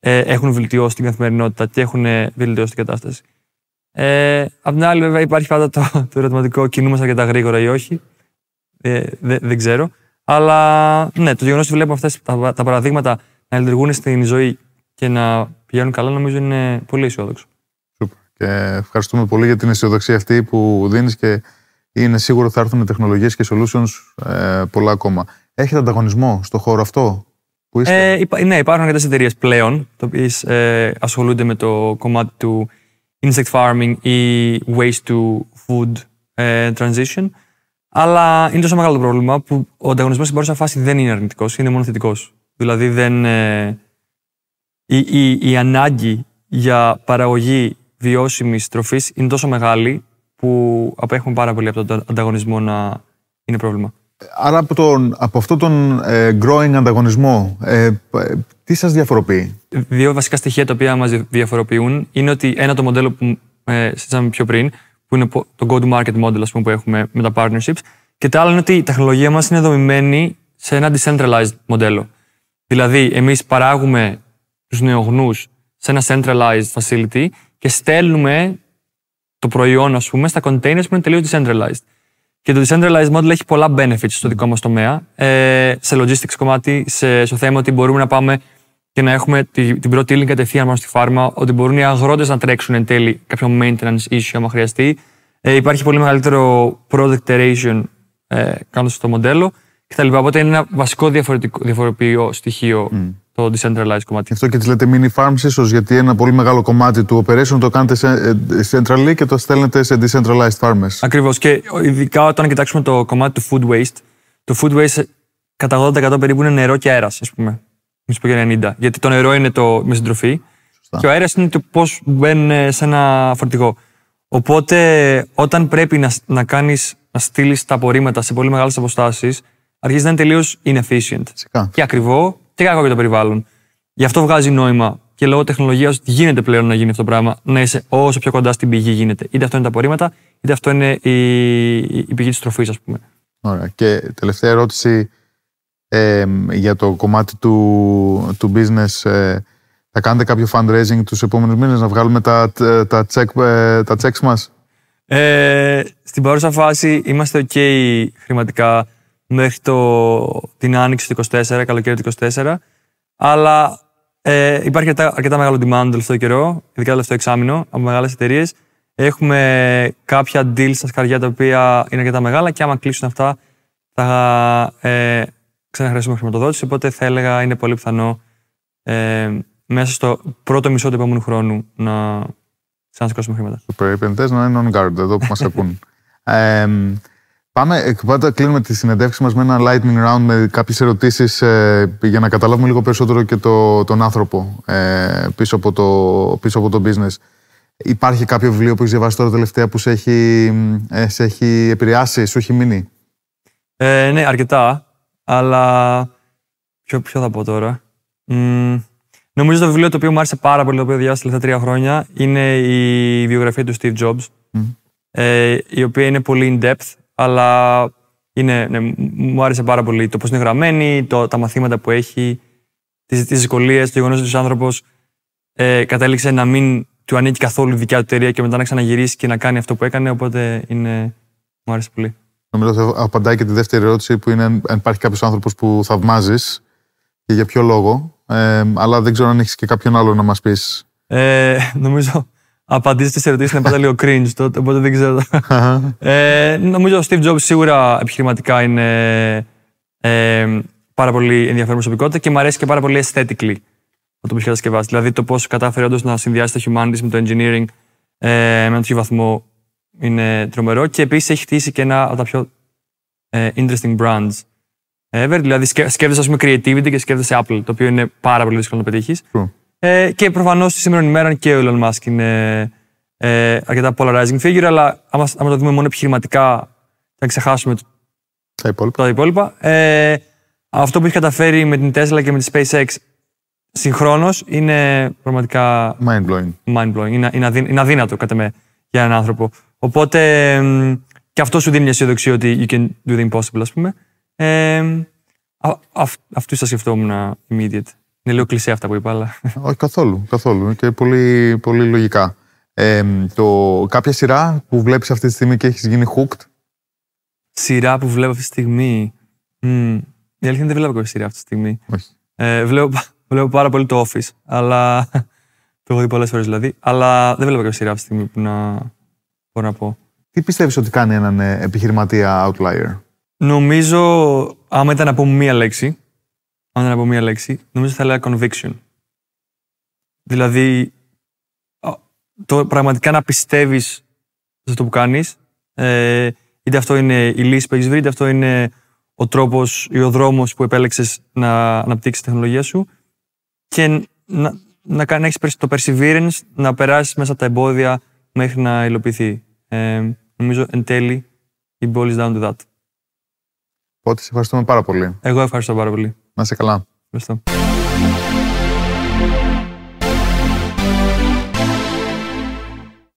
ε, έχουν βελτιώσει την καθημερινότητα και έχουν ε, βελτιώσει την κατάσταση. Ε, απ' την άλλη, βέβαια, υπάρχει πάντα το, το ερωτηματικό κινούμαστε αρκετά γρήγορα ή όχι. Ε, δεν ξέρω. Αλλά ναι, το γεγονός ότι βλέπουμε αυτά τα, τα παραδείγματα να λειτουργούν στην ζωή και να πηγαίνουν καλά, νομίζω είναι πολύ αισιόδοξο. Και ευχαριστούμε πολύ για την αισιοδοξία αυτή που δίνεις και είναι σίγουρο θα έρθουν τεχνολογίες και solutions ε, πολλά ακόμα. Έχετε ανταγωνισμό στο χώρο αυτό που είστε. Ε, ναι, υπάρχουν αρκετές εταιρείες πλέον, οι οποίες ε, ασχολούνται με το κομμάτι του insect farming ή waste to food ε, transition. Αλλά είναι τόσο μεγάλο το πρόβλημα που ο ανταγωνισμός στην παρούσα φάση δεν είναι αρνητικός, είναι μόνο θετικός. Δηλαδή δεν, ε, η, η ανάγκη για παραγωγή βιώσιμης τροφής είναι τόσο μεγάλη που απέχουν πάρα πολύ από τον ανταγωνισμό να είναι πρόβλημα. Άρα από, τον, από αυτόν τον ε, growing ανταγωνισμό, ε, τι σας διαφοροποιεί? Δύο βασικά στοιχεία τα οποία μας διαφοροποιούν είναι ότι ένα το μοντέλο που ε, συζητάμε πιο πριν, που είναι το go-to-market model πούμε, που έχουμε με τα partnerships, και τα άλλα είναι ότι η τεχνολογία μας είναι δομημένη σε ένα decentralized μοντέλο. Δηλαδή, εμείς παράγουμε τους νεογνούς σε ένα centralized facility και στέλνουμε το προϊόν, ας πούμε, στα containers που είναι τελείως decentralized. Και το decentralized model έχει πολλά benefits στο δικό μας τομέα. Ε, σε logistics κομμάτι, σε, στο θέμα ότι μπορούμε να πάμε και να έχουμε την πρώτη ύλη κατευθείαν μόνο στη φάρμα, ότι μπορούν οι αγρότες να τρέξουν εν τέλει κάποιο maintenance issue άμα χρειαστεί. Ε, υπάρχει πολύ μεγαλύτερο product iteration ε, κάνοντα το μοντέλο κτλ. Οπότε είναι ένα βασικό διαφορετικό, στοιχείο το decentralized κομμάτι. Αυτό και τη λέτε mini farms, ίσως γιατί ένα πολύ μεγάλο κομμάτι του operation το κάνετε σε ε, centrally και το στέλνετε σε decentralized farmers. Ακριβώς. Και ειδικά όταν κοιτάξουμε το κομμάτι του food waste, το food waste κατά 80% περίπου είναι νερό και αέρας, ας πούμε. Μισό σου πω και 90. Γιατί το νερό είναι το με συντροφή. Και ο αέρας είναι το πώς μπαίνουν σε ένα φορτηγό. Οπότε όταν πρέπει να, να, κάνεις, να στείλεις τα απορρίμματα σε πολύ μεγάλες αποστάσεις, αρχίζει να είναι τελείως inefficient. Φυσικά. Και ακριβό και το περιβάλλον. Γι' αυτό βγάζει νόημα και λόγω τεχνολογίας ότι γίνεται πλέον να γίνει αυτό το πράγμα, να είσαι όσο πιο κοντά στην πηγή γίνεται. Είτε αυτό είναι τα απορρίμματα, είτε αυτό είναι η, η πηγή της τροφής, ας πούμε. Ωραία. Και τελευταία ερώτηση για το κομμάτι του, του business. Ε, θα κάνετε κάποιο fundraising τους επόμενους μήνες να βγάλουμε τα, τα, ε, τα checks μας. Ε, στην παρούσα φάση είμαστε ok χρηματικά μέχρι το, την άνοιξη του 24, καλοκαίρι του 24. Αλλά ε, υπάρχει αρκετά, αρκετά μεγάλο demand το τελευταίο καιρό, ειδικά το τελευταίο εξάμεινο από μεγάλες εταιρείες. Έχουμε κάποια deals στα σκαριά τα οποία είναι αρκετά μεγάλα και άμα κλείσουν αυτά θα ε, χρηματοδότηση. Οπότε θα έλεγα είναι πολύ πιθανό ε, μέσα στο πρώτο μισό του επόμενου χρόνου να ξανασηκώσουμε χρήματα. οι επενδυτέ να είναι on guard εδώ που μας ακούν. (laughs) Πάμε, πάντα κλείνουμε τη συνεντεύξη μας με ένα lightning round με κάποιες ερωτήσεις ε, για να καταλάβουμε λίγο περισσότερο και το, τον άνθρωπο ε, πίσω, από το, πίσω από το business. Υπάρχει κάποιο βιβλίο που έχεις διαβάσει τώρα τελευταία που σε έχει, ε, σε έχει επηρεάσει, σου έχει μείνει. Ε, ναι, αρκετά. Αλλά ποιο, ποιο θα πω τώρα. Μ, νομίζω το βιβλίο το οποίο μου άρεσε πάρα πολύ, το οποίο διάβασα τα τελευταία τρία χρόνια, είναι η βιογραφία του Steve Jobs. Mm. Ε, η οποία είναι πολύ in-depth αλλά είναι, ναι, μου άρεσε πάρα πολύ το πώς είναι γραμμένη, το, τα μαθήματα που έχει, τις δυσκολίες, το γεγονός ότι ο άνθρωπος ε, κατέληξε να μην του ανήκει καθόλου δικιά του εταιρεία και μετά να ξαναγυρίσει και να κάνει αυτό που έκανε. Οπότε είναι... μου άρεσε πολύ. Νομίζω ότι απαντάει και τη δεύτερη ερώτηση που είναι αν υπάρχει κάποιος άνθρωπος που θαυμάζεις και για ποιο λόγο. Ε, αλλά δεν ξέρω αν έχεις και κάποιον άλλο να μας πεις. Ε, νομίζω απαντήσεις τι ερωτήσεις είναι πάντα λίγο cringe τότε, οπότε δεν ξέρω. ε, νομίζω ο Steve Jobs σίγουρα επιχειρηματικά είναι ε, πάρα πολύ ενδιαφέρον προσωπικότητα και μου αρέσει και πάρα πολύ aesthetically το που έχει κατασκευάσει. Δηλαδή το πώς κατάφερε όντως να συνδυάσει το humanities με το engineering ε, με ένα τέτοιο βαθμό είναι τρομερό. Και επίσης έχει χτίσει και ένα από τα πιο ε, interesting brands ever. Δηλαδή σκέφτεσαι, ας πούμε, creativity και σκέφτεσαι Apple, το οποίο είναι πάρα πολύ δύσκολο να πετύχεις. Ε, και προφανώς στη σήμερα ημέρα και ο Elon Musk είναι ε, αρκετά polarizing figure, αλλά άμα, το δούμε μόνο επιχειρηματικά, θα ξεχάσουμε τα υπόλοιπα. Τα υπόλοιπα. Ε, αυτό που έχει καταφέρει με την Tesla και με τη SpaceX συγχρόνως είναι πραγματικά. Mind blowing. Mind blowing. Είναι, είναι, αδύ, είναι αδύνατο κατά με για έναν άνθρωπο. Οπότε και αυτό σου δίνει μια αισιοδοξία ότι you can do the impossible, ας πούμε. Ε, αυτού θα σκεφτόμουν immediate. Είναι λίγο κλεισέ αυτά που είπα, αλλά. Όχι καθόλου. καθόλου. Και πολύ, πολύ λογικά. Ε, το, κάποια σειρά που βλέπεις αυτή τη στιγμή και έχεις γίνει hooked. Σειρά που βλέπω αυτή τη στιγμή. Η αλήθεια δεν βλέπω κάποια σειρά αυτή τη στιγμή. Όχι. Ε, βλέπω, βλέπω πάρα πολύ το office, αλλά. το έχω δει πολλές φορές δηλαδή. Αλλά δεν βλέπω κάποια σειρά αυτή τη στιγμή που να μπορώ να πω. Τι πιστεύεις ότι κάνει έναν ε, επιχειρηματία outlier, Νομίζω, άμα ήταν να πω μία λέξη, αν δεν πω μία λέξη, νομίζω θα λέγα conviction. Δηλαδή, το πραγματικά να πιστεύεις σε αυτό που κάνεις, ε, είτε αυτό είναι η λύση που έχεις βρει, είτε αυτό είναι ο τρόπος ή ο δρόμος που επέλεξες να αναπτύξεις τη τεχνολογία σου και να, να, να έχεις το perseverance, να περάσεις μέσα τα εμπόδια μέχρι να υλοποιηθεί. Ε, νομίζω εν τέλει η boils down to that. Πότε, σε ευχαριστούμε πάρα πολύ. Εγώ ευχαριστώ πάρα πολύ. Massa Kalan. Bis dann.